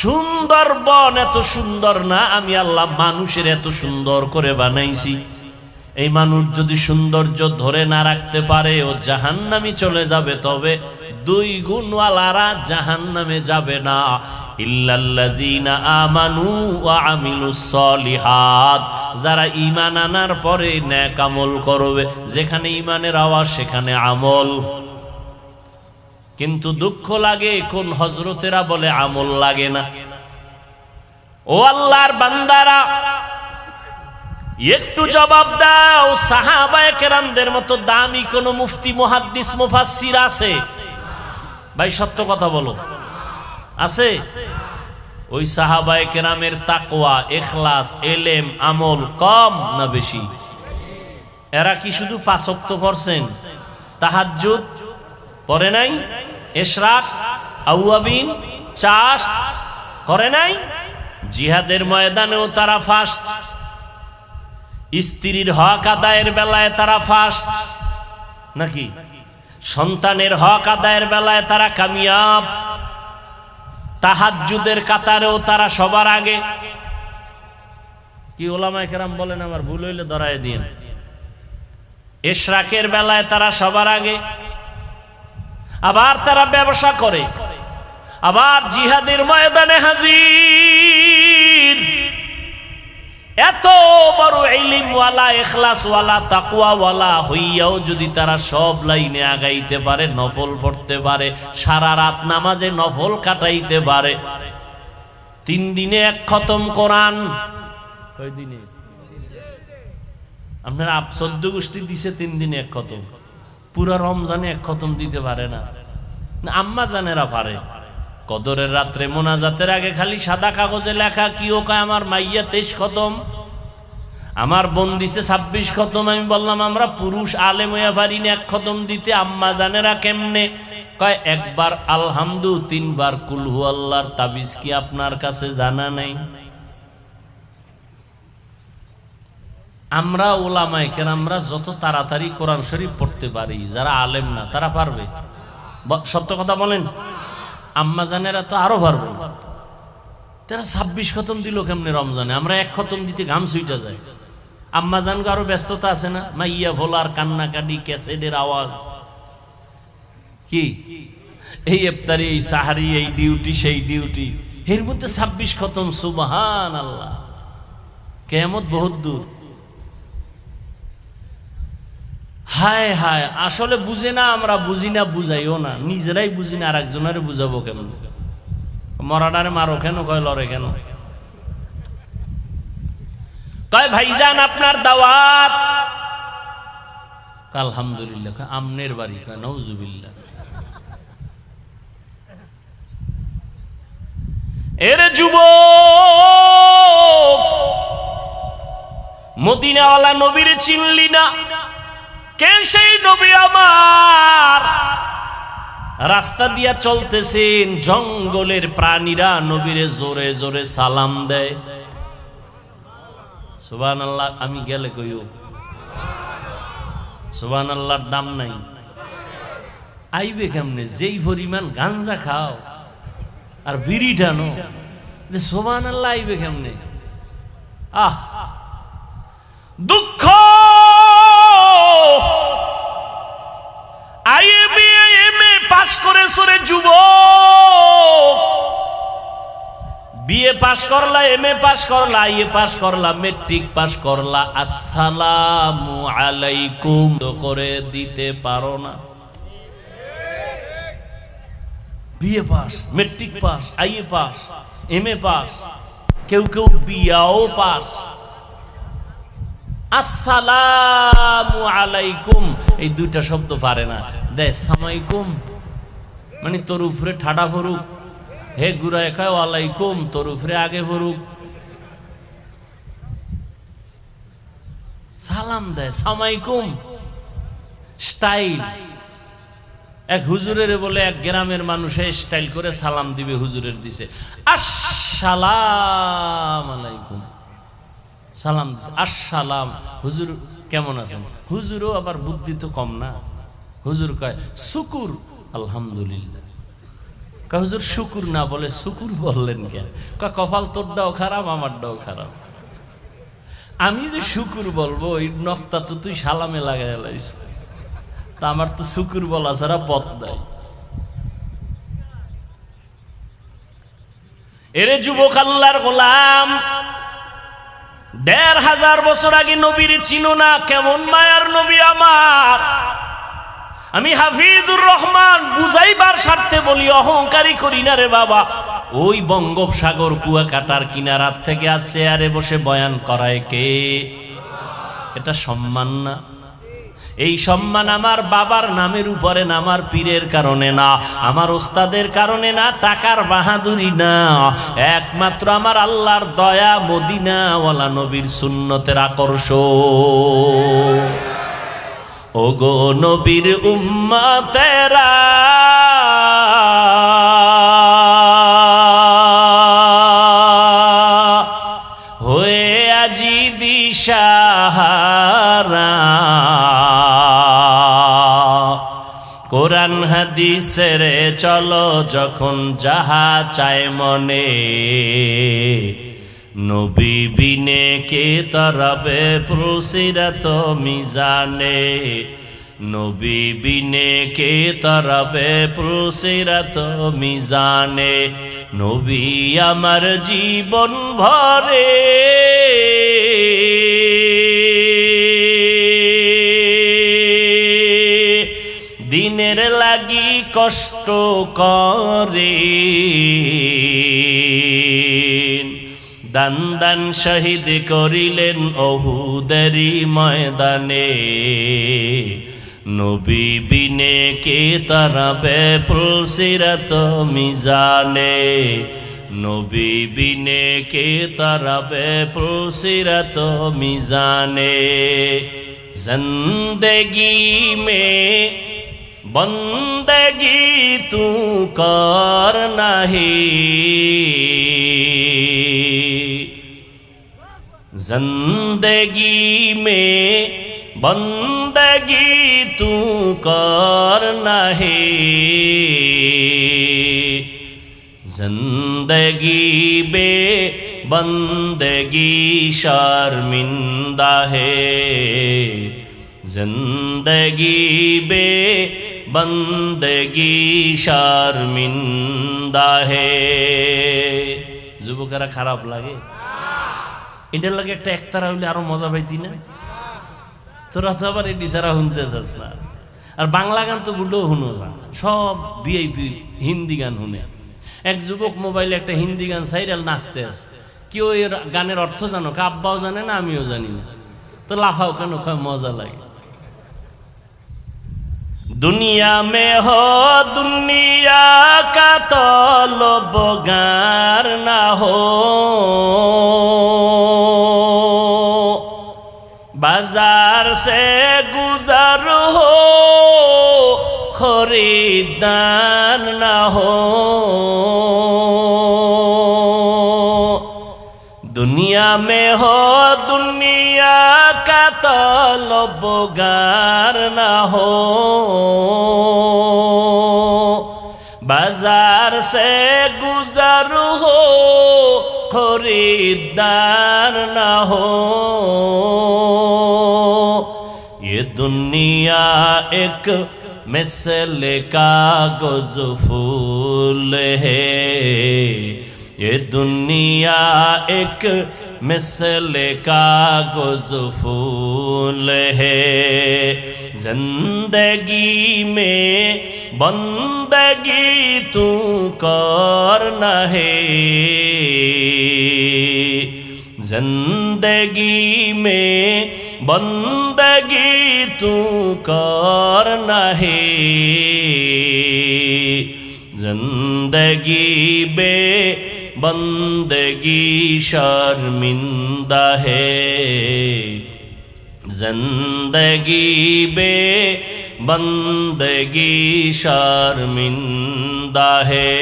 সুন্দর বন এত সুন্দর না আমি আল্লাহ মানুষের এত সুন্দর করে বানাইছি এই মানুষ যদি সৌন্দর্য ধরে না রাখতে পারে ও জাহান নামি চলে যাবে তবে দুই গুণওয়ালারা জাহান নামে যাবে না যারা ইমান আনার পরে ন্যাক আমল করবে যেখানে ইমানের আওয়াজ সেখানে আমল কিন্তু দুঃখ লাগে কোন হজরতেরা বলে আমল লাগে না ও আল্লাহর বান্দারা একটু জবাব দাও সাহাবায় কেরামদের মতো দামি কোন মুফতি মুহাদ্দিস মুফাসির আছে ভাই সত্য কথা বলো আছে ওই সাহাবায় কেরামের তাকোয়া এখলাস এলেম আমল কম না বেশি এরা কি শুধু পাঁচক্ত তাহার তাহাজ্জুদ পরে নাই এশরাক আউয়াবিন চাষ করে নাই জিহাদের ময়দানেও তারা ফাস্ট স্ত্রীর হক আদায়ের বেলায় তারা ফাস্ট নাকি সন্তানের হক আদায়ের বেলায় তারা কামিয়াব তাহাজুদের কাতারেও তারা সবার আগে কি ওলামায় কেরাম বলেন আমার ভুল হইলে ধরায় দিয়ে এশরাকের বেলায় তারা সবার আগে আবার তারা ব্যবসা করে আবার জিহাদের ময়দানে হাজির এত বড় এলিমওয়ালা এখলাসওয়ালা তাকুয়াওয়ালা হইয়াও যদি তারা সব লাইনে আগাইতে পারে নফল পড়তে পারে সারা রাত নামাজে নফল কাটাইতে পারে তিন দিনে এক খতম কোরআন আপনার দিনে আপনারা গোষ্ঠী দিছে তিন দিনে এক খতম পুরা রমজানে এক খতম দিতে পারে না আম্মা জানেরা পারে কদরের রাত্রে মোনাজাতের আগে খালি সাদা কাগজে লেখা কি ওকা আমার মাইয়া তেইশ খতম আমার বোন দিছে ছাব্বিশ খতম আমি বললাম আমরা পুরুষ আলে ময়া পারি না এক খতম দিতে আম্মা জানেরা কেমনে কয় একবার আলহামদু তিনবার কুলহু আল্লাহর তাবিজ কি আপনার কাছে জানা নেই আমরা ওলামাই কেন আমরা যত তাড়াতাড়ি কোরআন শরীফ পড়তে পারি যারা আলেম না তারা পারবে সত্য কথা বলেন আম্মা জানেরা তো আরো পারবে তারা ছাব্বিশ খতম দিল কেমনে রমজানে আমরা এক খতম দিতে ঘাম সুইটা যায় আম্মা জানগো আরো ব্যস্ততা আছে না মা ইয়া ভোলার কান্নাকাটি ক্যাসেডের আওয়াজ কি এই এফতারি এই সাহারি এই ডিউটি সেই ডিউটি এর মধ্যে ছাব্বিশ খতম সুবাহান আল্লাহ কেমত বহুত দূর হায় হায় আসলে বুঝে না আমরা বুঝি না বুঝাইও না নিজেরাই বুঝি না আর একজনের বুঝাবো কেমন মরাডারে মারো কেন কয় লড়ে কেন কয় ভাইজান আপনার দাওয়াত আলহামদুলিল্লাহ আমনের বাড়ি কয় নৌজুবিল্লা এর যুব মদিনাওয়ালা নবীর চিনলি না কে সেই নবী আমার রাস্তা দিয়া চলতেছেন জঙ্গলের প্রাণীরা নবীরে জোরে জোরে সালাম দেয় সুবান আল্লাহ আমি গেলে কইও সুবান আল্লাহর দাম নাই আইবে কেমনে যেই পরিমাণ গাঞ্জা খাও আর বিড়ি টানো সোবান আল্লাহ আইবে কেমনে আহ দুঃখ পাশ করে সরে যুব বিএ পাশ করলা এম এ পাশ করলা ইয়ে পাশ করলা মেট্রিক পাশ করলা আসসালাম আলাইকুম করে দিতে পারো না পাস মেট্রিক এম এ কেউ কেউ বিয়াও পাস আসসালামু আলাইকুম এই দুইটা শব্দ পারে না দেয় সামাইকুম মানে তোর উপরে ঠাডা ভরুক হে গুরা একা ওয়ালাইকুম তোর উপরে আগে ভরুক সালাম দেয় সামাইকুম স্টাইল এক হুজুরের বলে এক গ্রামের মানুষে স্টাইল করে সালাম দিবে হুজুরের দিছে আসসালাম আলাইকুম সালাম আসসালাম হুজুর কেমন আছেন হুজুরও আবার বুদ্ধি তো কম না হুজুর কয় শুকুর আলহামদুলিল্লাহ কাহুজুর শুকুর না বলে শুকুর বললেন কেন কপাল তোরটাও খারাপ আমারটাও খারাপ আমি যে শুকুর বলবো ওই নকটা তো তুই সালামে লাগাই লাইস তা আমার তো শুকুর বলা ছাড়া পথ নাই এরে যুবক আল্লাহর গোলাম দেড় হাজার বছর আগে নবীর চিনো না কেমন মায়ার নবী আমার আমি হাফিজুর রহমান বুঝাইবার স্বার্থে বলি অহংকারী করি না রে বাবা ওই বঙ্গোপসাগর কুয়াকাটার কিনারার থেকে আর চেয়ারে বসে বয়ান করায় কে এটা সম্মান না এই সম্মান আমার বাবার নামের উপরে না আমার পীরের কারণে না আমার ওস্তাদের কারণে না টাকার বাহাদুরি না একমাত্র আমার আল্লাহর দয়া মদিনাওয়ালা নবীর সুন্নতের আকর্ষণ ওগো নবীর উম্মা তেরা হয়ে আজি দিশাহারা কোরআন হাদিসের চলো যখন যাহা চায় মনে নবী বিনে কে তারাবে প্রসিরাত মিজানে নবী বিনে কে তারাবে প্রসিরাত মিজানে নবী আমার জীবন ভরে দিনের লাগি কষ্ট করে দান দান শহীদ করিলেন অহুদারি ময়দানে নবী বিনে কে তারা বেপ্রসিরত মিজানে নবী বিনে কে তারা বেপ্রসিরত মিজানে জন্দগি মে বন্দগি তু কর নাহি زندگی میں بندگی تو زندگی بے بندگی شرمندہ ہے زندگی بے بندگی شرمندہ ہے زبو کرا خراب لگے এটার লাগে একটা একতারা হইলে আরো মজা পাইতি না তোরা তো আবার এই বিচারা শুনতে চাস না আর বাংলা গান তো গুলোও শুনো না সব বিআইপি হিন্দি গান শুনে এক যুবক মোবাইলে একটা হিন্দি গান সাইরাল নাচতে আছে কেউ এর গানের অর্থ জানো আব্বাও জানে না আমিও জানি না তো লাফাও কেন মজা লাগে দুনিয়া মে হো দুনিয়া কা তলব গার না হো बाजार से गुजर हो खरीदान ना हो दुनिया में हो दुनिया का तलबगार ना हो बाजार से गुजर हो खरीदार ना हो یہ دنیا ایک مثل کا گزفول ہے یہ دنیا ایک مثل کا گزفول ہے زندگی میں بندگی تو کر نہ ہے زندگی میں بندگی تو کار تے زندگی بے بندگی شرمندہ ہے زندگی بے بندگی شرمندہ ہے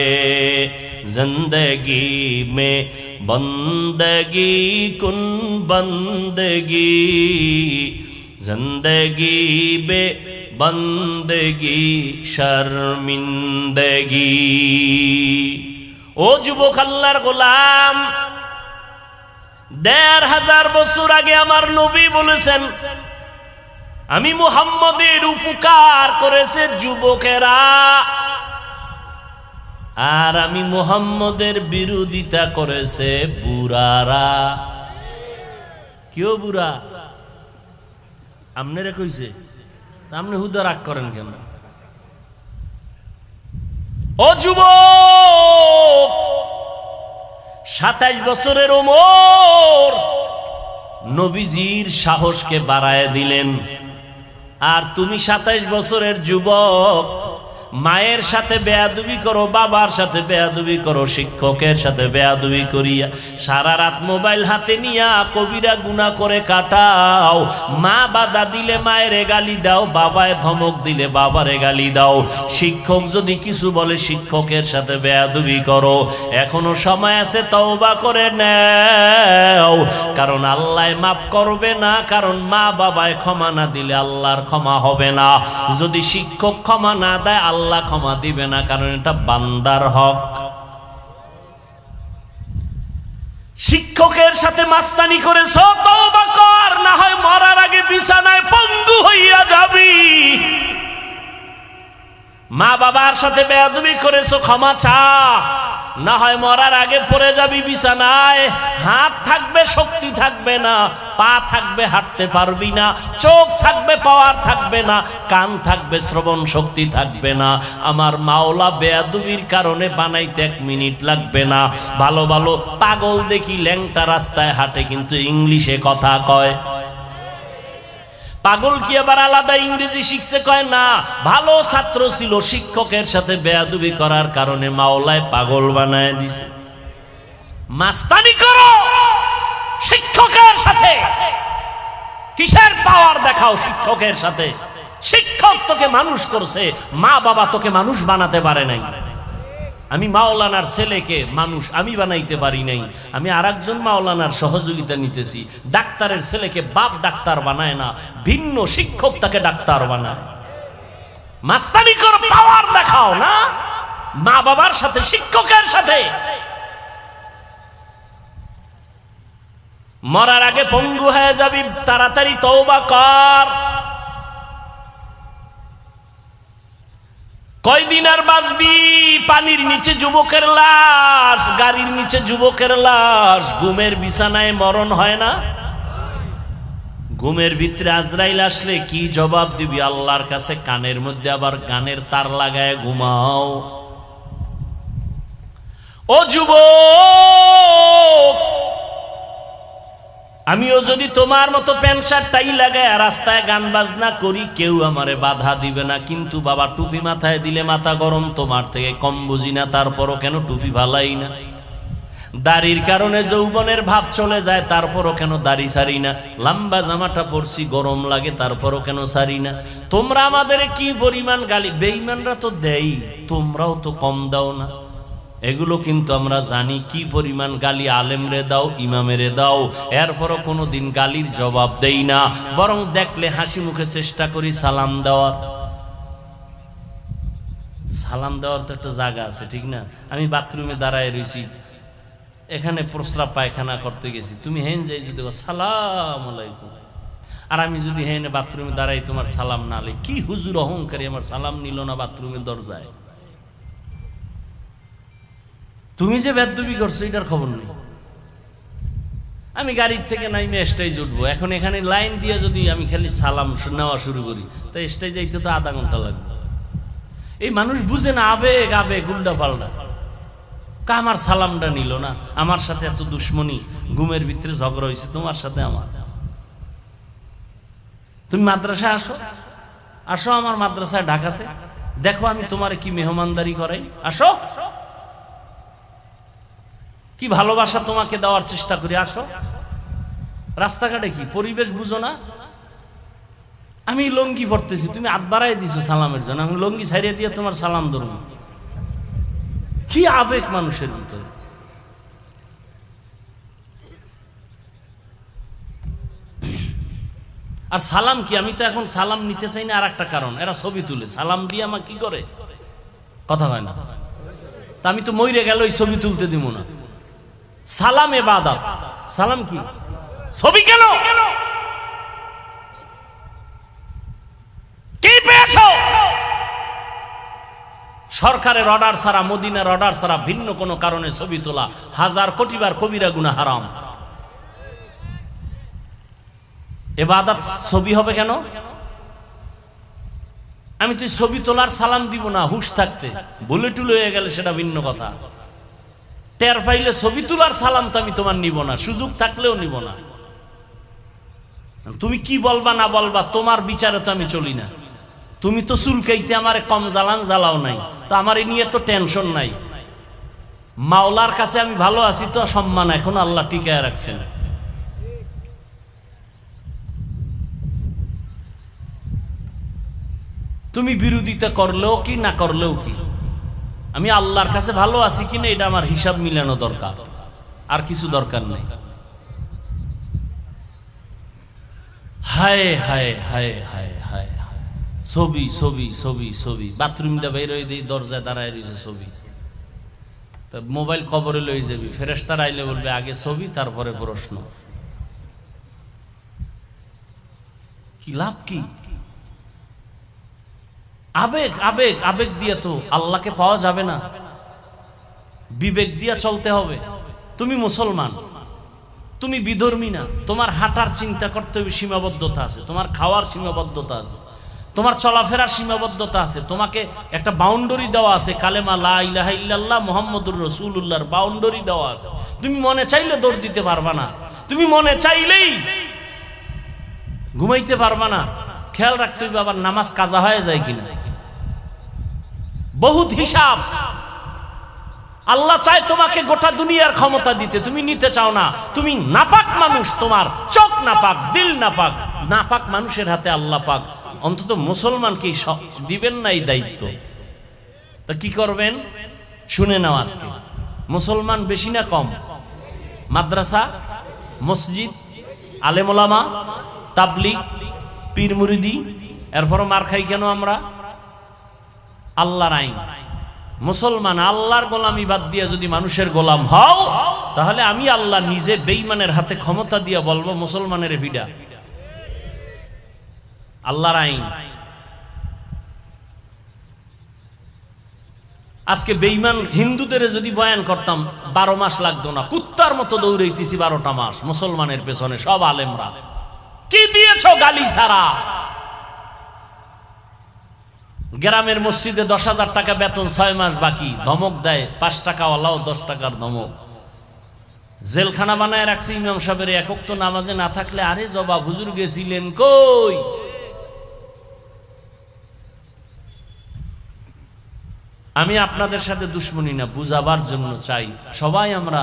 زندگی میں بندگی কুন بندگی زندگی বে বন্দগি শর্মিন্দগি ও যুবক আল্লাহর গোলাম দেড় হাজার বছর আগে আমার নবী বলেছেন আমি মুহাম্মদের উপকার করেছে যুবকেরা আর আমি মোহাম্মদের বিরোধিতা করেছে বুড়ারা কেউ বুড়া আপনারা কইছে আপনি হুদা রাগ করেন কেন সাতাইশ বছরের ওমর নবীজির সাহসকে বাড়ায় দিলেন আর তুমি সাতাইশ বছরের যুবক মায়ের সাথে বেয়াদুবি করো বাবার সাথে বেয়াদুবি করো শিক্ষকের সাথে বেয়াদুবি করিয়া সারা রাত মোবাইল হাতে নিয়া কবিরা গুণা করে কাটাও মা বাধা দিলে মায়ের গালি দাও বাবায় ধমক দিলে বাবার গালি দাও শিক্ষক যদি কিছু বলে শিক্ষকের সাথে বেয়াদুবি করো এখনো সময় আছে তওবা করে নেও কারণ আল্লাহ মাফ করবে না কারণ মা বাবায় ক্ষমা না দিলে আল্লাহর ক্ষমা হবে না যদি শিক্ষক ক্ষমা না দেয় আল্লাহ আল্লাহ ক্ষমা দিবে না কারণ এটা বান্দার হক শিক্ষকের সাথে মাস্তানি করে তওবা কর না হয় মরার আগে বিছানায় পঙ্গু হইয়া যাবি মা বাবার সাথে বেয়াদবি করেছ ক্ষমা চা না হয় মরার আগে পড়ে যাবি বিছানায় হাত থাকবে শক্তি থাকবে না পা থাকবে হাঁটতে পারবি না চোখ থাকবে পাওয়ার থাকবে না কান থাকবে শ্রবণ শক্তি থাকবে না আমার মাওলা বেয়াদুবির কারণে বানাইতে এক মিনিট লাগবে না ভালো ভালো পাগল দেখি ল্যাংটা রাস্তায় হাঁটে কিন্তু ইংলিশে কথা কয় পাগল কি আবার আলাদা ইংরেজি শিখছে কয় না ভালো ছাত্র ছিল শিক্ষকের সাথে বেয়াদুবি করার কারণে মাওলায় পাগল বানায় দিছে মাস্তানি করো শিক্ষকের সাথে কিসের পাওয়ার দেখাও শিক্ষকের সাথে শিক্ষক তোকে মানুষ করছে মা বাবা তোকে মানুষ বানাতে পারে নাই আমি মাওলানার ছেলেকে মানুষ আমি বানাইতে পারি নাই আমি আর একজন মাওলানার সহযোগিতা নিতেছি ডাক্তারের ছেলেকে বাপ ডাক্তার বানায় না ভিন্ন শিক্ষক তাকে ডাক্তার বানায় মাস্তানি কর পাওয়ার দেখাও না মা বাবার সাথে শিক্ষকের সাথে মরার আগে পঙ্গু হয়ে যাবি তাড়াতাড়ি তৌবা কর কয়দিন আর বাঁচবি পানির নিচে যুবকের লাশ গাড়ির নিচে যুবকের লাশ ঘুমের বিছানায় মরণ হয় না ঘুমের ভিতরে আজরাইল আসলে কি জবাব দিবি আল্লাহর কাছে কানের মধ্যে আবার গানের তার লাগায় ঘুমাও ও যুবক আমিও যদি তোমার মতো প্যান্ট শার্ট টাই লাগায় রাস্তায় গান বাজনা করি কেউ আমারে বাধা দিবে না কিন্তু বাবা টুপি মাথায় দিলে মাথা গরম তোমার থেকে কম বুঝি না তারপরও কেন টুপি ভালাই না দাড়ির কারণে যৌবনের ভাব চলে যায় তারপরও কেন দাড়ি সারি না লম্বা জামাটা পরছি গরম লাগে তারপরও কেন সারি না তোমরা আমাদের কি পরিমাণ গালি বেইমানরা তো দেই তোমরাও তো কম দাও না এগুলো কিন্তু আমরা জানি কি পরিমাণ গালি আলেমরে দাও ইমামেরে দাও এরপরও কোনো দিন গালির জবাব দেই না বরং দেখলে হাসি মুখে চেষ্টা করি সালাম দেওয়ার সালাম দেওয়ার তো একটা জায়গা আছে ঠিক না আমি বাথরুমে দাঁড়ায় রয়েছি এখানে প্রস্রাব পায়খানা করতে গেছি তুমি হেন যাই যদি সালাম আলাইকুম আর আমি যদি হেন বাথরুমে দাঁড়াই তোমার সালাম না আলাই কি হুজুর অহংকারী আমার সালাম নিল না বাথরুমের দরজায় তুমি যে বেদবি করছো এটার খবর নেই আমি গাড়ির থেকে নাইমে স্টাইজ উঠবো এখন এখানে লাইন দিয়ে যদি আমি খালি সালাম নেওয়া শুরু করি তা স্টাইজ যাইতে তো আধা ঘন্টা লাগবে এই মানুষ বুঝে না আবেগ আবেগ উল্টা পাল্ডা আমার সালামটা নিল না আমার সাথে এত দুশ্মনী ঘুমের ভিতরে ঝগড়া হয়েছে তোমার সাথে আমার তুমি মাদ্রাসা আসো আসো আমার মাদ্রাসায় ঢাকাতে দেখো আমি তোমার কি মেহমানদারি করাই আসো কি ভালোবাসা তোমাকে দেওয়ার চেষ্টা করি আসো রাস্তাঘাটে কি পরিবেশ বুঝো না আমি লঙ্গি পড়তেছি তুমি আতবারাই দিছো সালামের জন্য আমি লঙ্গি ছাড়িয়ে দিয়ে তোমার সালাম ধরব কি আবেগ মানুষের ভিতরে আর সালাম কি আমি তো এখন সালাম নিতে চাই না আর একটা কারণ এরা ছবি তুলে সালাম দিয়ে আমার কি করে কথা হয় না তা আমি তো মইরে গেল ওই ছবি তুলতে দিব না সালাম এবাদত সালাম কি ছবি কেন কি সরকারের অর্ডার ছাড়া মদিনার অর্ডার ছাড়া ভিন্ন কোনো কারণে ছবি তোলা হাজার কোটিবার কবিরা গুনা হারাম এবাদাত ছবি হবে কেন আমি তুই ছবি তোলার সালাম দিব না হুশ থাকতে বলে টুলে হয়ে গেলে সেটা ভিন্ন কথা টের পাইলে ছবি তোলার সালাম তো আমি তোমার নিব না সুযোগ থাকলেও নিব না তুমি কি বলবা না বলবা তোমার বিচারে তো আমি চলি না তুমি তো চুলকাইতে আমার কম জ্বালান জ্বালাও নাই তো আমার এ নিয়ে তো টেনশন নাই মাওলার কাছে আমি ভালো আছি তো সম্মান এখন আল্লাহ টিকায় রাখছেন তুমি বিরোধিতা করলেও কি না করলেও কি আমি আল্লাহর কাছে ভালো আছি কিনা এটা আমার হিসাব মিলানো দরকার আর কিছু দরকার নেই হায় হায় হায় হায় হায় ছবি ছবি ছবি ছবি বাথরুমটা বের হয়ে দিই দরজায় দাঁড়ায় রয়েছে ছবি তা মোবাইল কবরে লয়ে যাবি ফেরেস্তার আইলে বলবে আগে ছবি তারপরে প্রশ্ন কি লাভ কি আবেগ আবেগ আবেগ দিয়ে তো আল্লাহকে পাওয়া যাবে না বিবেক দিয়া চলতে হবে তুমি মুসলমান তুমি বিধর্মী না তোমার হাঁটার চিন্তা করতে হবে সীমাবদ্ধতা আছে তোমার খাওয়ার সীমাবদ্ধতা আছে তোমার চলাফেরার সীমাবদ্ধতা আছে তোমাকে একটা বাউন্ডারি দেওয়া আছে কালেমা লাহ ইল্লাহ মোহাম্মদুর রসুল্লাহর বাউন্ডারি দেওয়া আছে তুমি মনে চাইলে দৌড় দিতে পারবা না তুমি মনে চাইলেই ঘুমাইতে পারবা না খেয়াল রাখতে হবে আবার নামাজ কাজা হয়ে যায় কিনা বহুত হিসাব আল্লাহ চায় তোমাকে গোটা দুনিয়ার ক্ষমতা দিতে তুমি নিতে চাও না তুমি নাপাক মানুষ তোমার চোখ নাপাক দিল নাপাক নাপাক মানুষের হাতে আল্লাহ পাক অন্তত মুসলমানকে দিবেন না এই দায়িত্ব তা কি করবেন শুনে নাও আজকে মুসলমান বেশি না কম মাদ্রাসা মসজিদ আলেমোলামা তাবলিক পীর মুরিদি এরপরও মার খাই কেন আমরা আল্লাহর আইন মুসলমান আল্লাহর গোলামি বাদ দিয়ে যদি মানুষের গোলাম হও তাহলে আমি আল্লাহ নিজে বেইমানের হাতে ক্ষমতা দিয়ে বলবো মুসলমানের ভিডা আল্লাহর আইন আজকে বেইমান হিন্দুদের যদি বয়ান করতাম বারো মাস লাগতো না কুত্তার মতো দৌড়েছি বারোটা মাস মুসলমানের পেছনে সব আলেমরা কি দিয়েছ গালি সারা গ্রামের মসজিদে দশ হাজার টাকা বেতন ছয় মাস বাকি ধমক দেয় পাঁচ টাকা ওলাও দশ টাকার ধমক জেলখানা বানায় রাখছে ইমাম সাহেবের একক তো নামাজে না থাকলে আরে জবা হুজুর গেছিলেন কই আমি আপনাদের সাথে দুশ্মনী না বুঝাবার জন্য চাই সবাই আমরা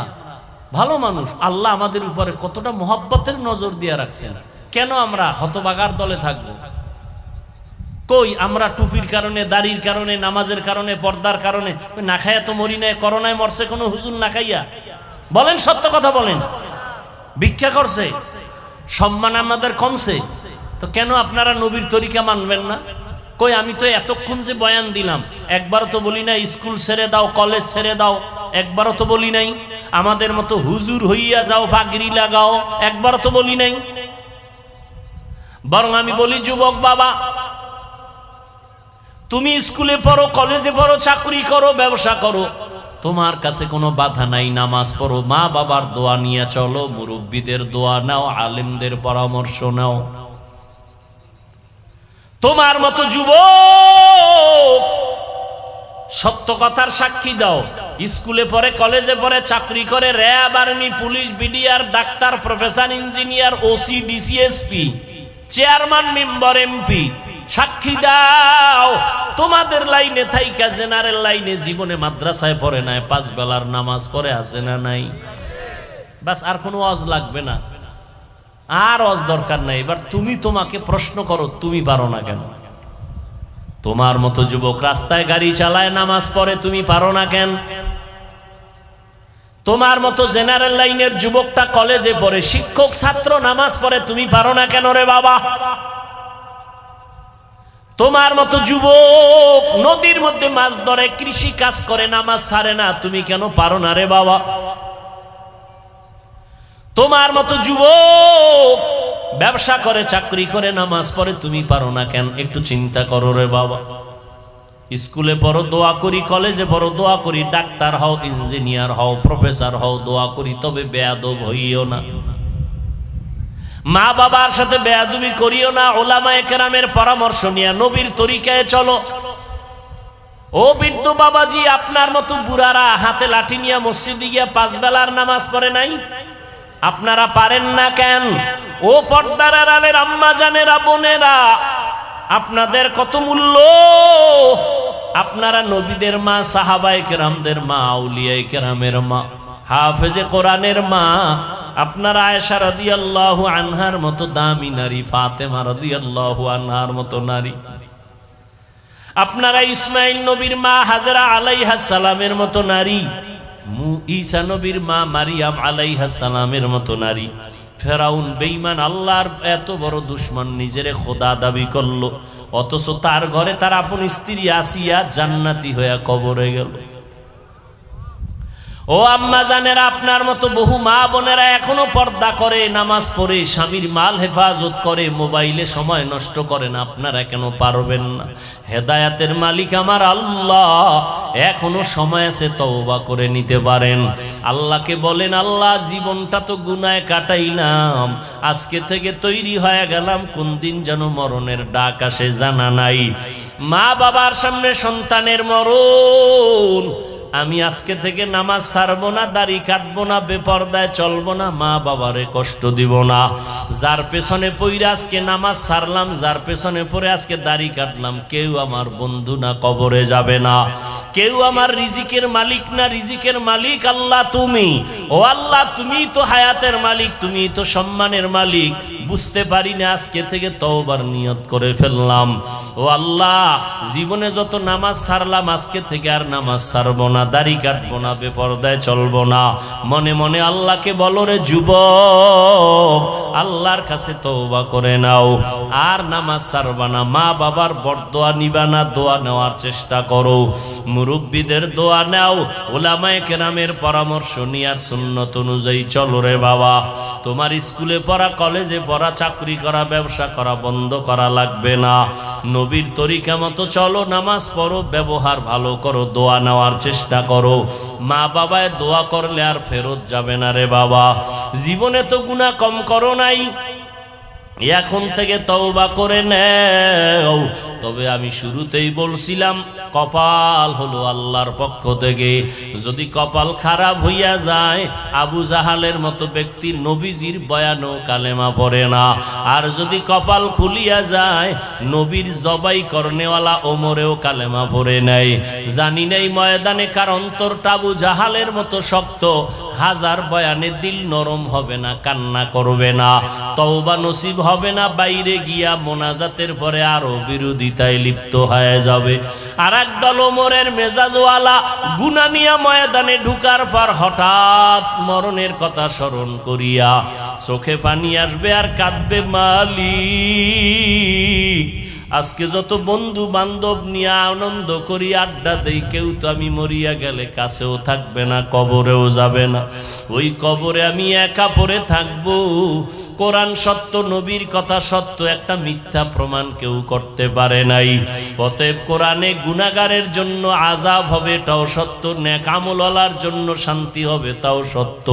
ভালো মানুষ আল্লাহ আমাদের উপরে কতটা মোহাব্বতের নজর দিয়ে রাখছেন কেন আমরা হতবাগার দলে থাকবো কই আমরা টুপির কারণে দাড়ির কারণে নামাজের কারণে পর্দার কারণে না খাইয়া তো মরি নাই করোনায় মরছে কোনো হুজুর না খাইয়া বলেন সত্য কথা বলেন ভিক্ষা করছে সম্মান আমাদের কমছে তো কেন আপনারা নবীর তরিকা মানবেন না কই আমি তো এতক্ষণ যে বয়ান দিলাম একবার তো বলি না স্কুল ছেড়ে দাও কলেজ ছেড়ে দাও একবারও তো বলি নাই আমাদের মতো হুজুর হইয়া যাও ভাগরি লাগাও একবার তো বলি নাই বরং আমি বলি যুবক বাবা তুমি স্কুলে পড়ো কলেজে পড়ো চাকরি করো ব্যবসা করো তোমার কাছে কোনো বাধা নাই নামাজ পড়ো মা বাবার দোয়া নিয়ে চলো মুরব্বীদের দোয়া নাও আলেমদের পরামর্শ নাও তোমার মতো যুব সত্য কথার সাক্ষী দাও স্কুলে পড়ে কলেজে পড়ে চাকরি করে RAB army police BDR doctor professor engineer OC SP chairman member MP সাক্ষী দাও তোমাদের লাইনে থাইকা জেনারেল লাইনে জীবনে মাদ্রাসায় পড়ে নাই পাঁচ বেলার নামাজ পড়ে আছে না নাই বাস আর কোনো অজ লাগবে না আর অজ দরকার নাই এবার তুমি তোমাকে প্রশ্ন করো তুমি পারো না কেন তোমার মতো যুবক রাস্তায় গাড়ি চালায় নামাজ পড়ে তুমি পারো না কেন তোমার মতো জেনারেল লাইনের যুবকটা কলেজে পড়ে শিক্ষক ছাত্র নামাজ পড়ে তুমি পারো না কেন রে বাবা তোমার মতো যুবক নদীর মধ্যে মাছ ধরে কৃষি কাজ করে না মাছ ছাড়ে না তুমি কেন পারো না রে বাবা তোমার মতো যুবক ব্যবসা করে চাকরি করে নামাজ পড়ে তুমি পারো না কেন একটু চিন্তা করো রে বাবা স্কুলে পড়ো দোয়া করি কলেজে পড়ো দোয়া করি ডাক্তার হও ইঞ্জিনিয়ার হও প্রফেসর হও দোয়া করি তবে বেয়াদব হইও না মা বাবার সাথে বেয়াদুবি করিও না ওলামা একরামের পরামর্শ নিয়ে নবীর তরিকায় চলো ও বৃদ্ধ বাবাজি আপনার মতো বুড়ারা হাতে লাঠি নিয়ে মসজিদে গিয়া পাঁচ বেলার নামাজ পড়ে নাই আপনারা পারেন না কেন ও পর্দার আলের আম্মা জানেরা বোনেরা আপনাদের কত মূল্য আপনারা নবীদের মা সাহাবাই কেরামদের মা আউলিয়াই কেরামের মা হাফেজে কোরআনের মা আপনার আয়েশা রদি আল্লাহ আনহার মতো দামি নারী ফাতেমা রদি আল্লাহ আনহার মতো নারী আপনারা ইসমাইল নবীর মা হাজারা আলাইহা সালামের মতো নারী ঈসা নবীর মা মারিয়াম আলাইহা সালামের মতো নারী ফেরাউন বেইমান আল্লাহর এত বড় দুশ্মন নিজের খোদা দাবি করলো অথচ তার ঘরে তার আপন স্ত্রী আসিয়া জান্নাতি হইয়া কবরে গেল ও আম্মা জানের আপনার মতো বহু মা বোনেরা এখনো পর্দা করে নামাজ পড়ে স্বামীর মাল হেফাজত করে মোবাইলে সময় নষ্ট করেন আপনারা কেন পারবেন না হেদায়াতের মালিক আমার আল্লাহ এখনো সময় আছে তওবা করে নিতে পারেন আল্লাহকে বলেন আল্লাহ জীবনটা তো গুনায় কাটাইলাম আজকে থেকে তৈরি হয়ে গেলাম কোন দিন যেন মরণের ডাক আসে জানা নাই মা বাবার সামনে সন্তানের মরণ আমি আজকে থেকে নামাজ সারবো না দাড়ি কাটবো না বেপর্দায় চলবো না মা বাবারে কষ্ট দিব না যার পেছনে পইরে আজকে নামাজ সারলাম যার পেছনে পরে আজকে দাড়ি কাটলাম কেউ আমার বন্ধু না কবরে যাবে না কেউ আমার রিজিকের মালিক না রিজিকের মালিক আল্লাহ তুমি ও আল্লাহ তুমি তো হায়াতের মালিক তুমি তো সম্মানের মালিক বুঝতে পারি না আজকে থেকে তওবার নিয়ত করে ফেললাম ও আল্লাহ জীবনে যত নামাজ ছাড়লাম আজকে থেকে আর নামাজ ছাড়বো না দাড়ি কাটবো না বেপরদায় চলবো না মনে মনে আল্লাহকে বলো রে যুব আল্লাহর কাছে তওবা করে নাও আর নামাজ ছাড়বা না মা বাবার বরদোয়া নিবা না দোয়া নেওয়ার চেষ্টা করো মুরব্বীদের দোয়া নাও ওলামায় কেরামের পরামর্শ নিয়ে আর সুন্নত অনুযায়ী চলো রে বাবা তোমার স্কুলে পড়া কলেজে পড়া করা চাকরি করা ব্যবসা করা বন্ধ করা লাগবে না নবীর তরিকা মতো চলো নামাজ পড়ো ব্যবহার ভালো করো দোয়া নেওয়ার চেষ্টা করো মা বাবায় দোয়া করলে আর ফেরত যাবে না রে বাবা জীবনে তো গুণা কম করো নাই এখন থেকে তওবা করে নেও তবে আমি শুরুতেই বলছিলাম কপাল হলো আল্লাহর পক্ষ থেকে যদি কপাল খারাপ হইয়া যায় আবু জাহালের মতো ব্যক্তি নবীজির বয়ানও কালেমা পড়ে না আর যদি কপাল খুলিয়া যায় নবীর জবাই করণেওয়ালা ওমরেও কালেমা পড়ে নেয় জানি নেই ময়দানে কার অন্তরটা আবু জাহালের মতো শক্ত হাজার বয়ানে দিল নরম হবে না কান্না করবে না তওবা নসিব হবে না বাইরে গিয়া মোনাজাতের পরে আরো বিরোধিতায় লিপ্ত হয়ে যাবে আর এক দল ওমরের মেজাজওয়ালা গুনানিয়া ময়দানে ঢুকার পর হঠাৎ মরণের কথা স্মরণ করিয়া চোখে পানি আসবে আর কাঁদবে মালিক আজকে যত বন্ধু বান্ধব নিয়ে আনন্দ করি আড্ডা দেই কেউ তো আমি মরিয়া গেলে কাছেও থাকবে না কবরেও যাবে না ওই কবরে আমি একা পরে থাকব কোরআন সত্য নবীর কথা সত্য একটা মিথ্যা প্রমাণ কেউ করতে পারে নাই অতএব কোরআনে গুণাগারের জন্য আজাব হবে তাও সত্য ন্যাকামলার জন্য শান্তি হবে তাও সত্য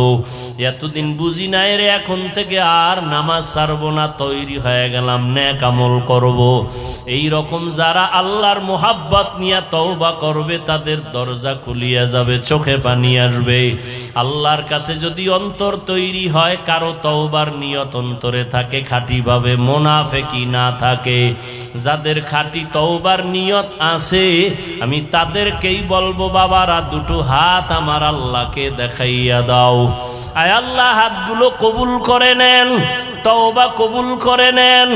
এতদিন বুঝি না এর এখন থেকে আর নামাজ সারব না তৈরি হয়ে গেলাম ন্যাকামল করবো এই রকম যারা আল্লাহর মোহাব্বত নিয়ে তওবা করবে তাদের দরজা খুলিয়া যাবে চোখে পানি আসবে আল্লাহর কাছে যদি অন্তর তৈরি হয় কারো তওবার নিয়ত অন্তরে থাকে খাঁটিভাবে মোনাফেকি না থাকে যাদের খাঁটি তওবার নিয়ত আছে আমি তাদেরকেই বলবো বাবারা দুটো হাত আমার আল্লাহকে দেখাইয়া দাও আয় আল্লাহ হাতগুলো কবুল করে নেন তওবা কবুল করে নেন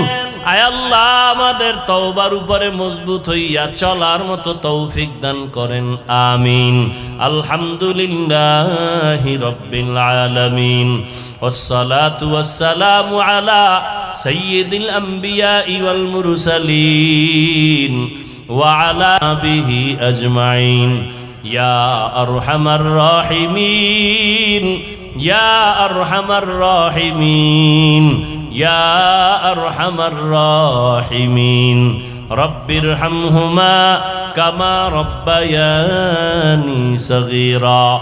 আয় আল্লাহ আমাদের তওবার উপরে মজবুত হইয়া চলার মতো তৌফিক দান করেন আমিন আলহামদুলিল্লাহ রব্বিল আলামিন والصلاه والسلام على سيد الانبياء والمرسلين وعلى به اجمعين يا ارحم الراحمين يا أرحم الراحمين يا أرحم الراحمين رب ارحمهما كما ربياني صغيرا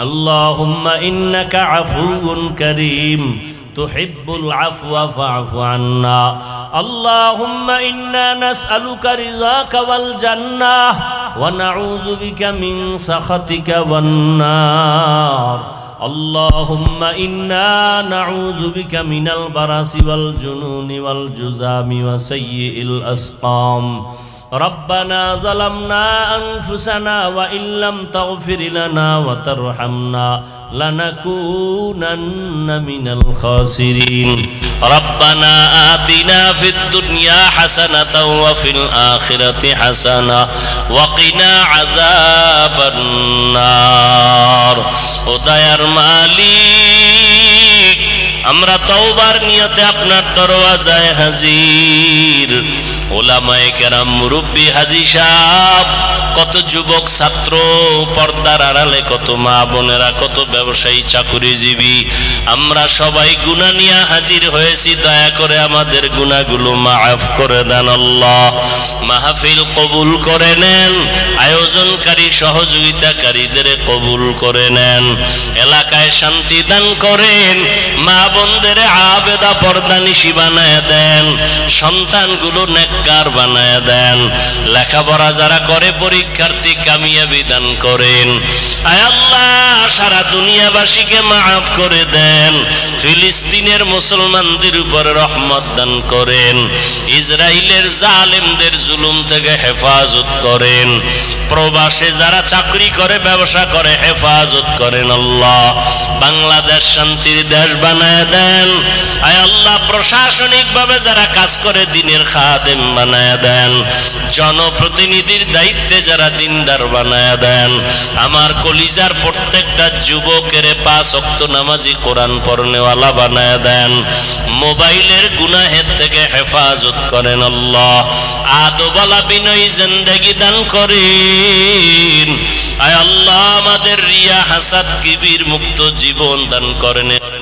اللهم إنك عفو كريم تحب العفو فاعف عنا اللهم إنا نسألك رضاك والجنة ونعوذ بك من سخطك والنار اللهم إنا نعوذ بك من البرص والجنون والجزام وسيء الأسقام ربنا ظلمنا أنفسنا وإن لم تغفر لنا وترحمنا لنكونن من الخاسرين ربنا آتنا في الدنيا حسنة وفي الآخرة حسنة وقنا عذاب النار ودير مالي أمر توبار نیتے اپنا دروازہ حزیر علماء کرم ربی هزي شاب কত যুবক ছাত্র পর্দার আড়ালে কত মা বোনেরা কত ব্যবসায়ী চাকুরিজীবী আমরা সবাই গুণা নিয়ে হাজির হয়েছি দয়া করে আমাদের গুণাগুলো মাফ করে দেন আল্লাহ মাহফিল কবুল করে নেন আয়োজনকারী সহযোগিতাকারীদের কবুল করে নেন এলাকায় শান্তি দান করেন মা বোনদের আবেদা পর্দা নিশি বানায় দেন সন্তানগুলো নেককার বানায় দেন লেখাপড়া যারা করে পরি পরীক্ষার্থী কামিয়াবি দান করেন আল্লাহ সারা দুনিয়াবাসীকে মাফ করে দেন ফিলিস্তিনের মুসলমানদের উপর রহমত দান করেন ইসরায়েলের জালেমদের জুলুম থেকে হেফাজত করেন প্রবাসে যারা চাকরি করে ব্যবসা করে হেফাজত করেন আল্লাহ বাংলাদেশ শান্তির দেশ বানায় দেন আয় আল্লাহ প্রশাসনিকভাবে যারা কাজ করে দিনের খাদেম বানায় দেন জনপ্রতিনিধির দায়িত্বে যারা দিনদার বানায় দেন আমার কলিজার প্রত্যেকটা যুবকের পা শক্ত নামাজি কোরআন পড়নেওয়ালা বানায় দেন মোবাইলের গুনাহের থেকে হেফাজত করেন আল্লাহ আদবালা বিনয় জিন্দেগি দান করেন আয় আল্লাহ আমাদের রিয়া হাসাদ কিবির মুক্ত জীবন দান করেন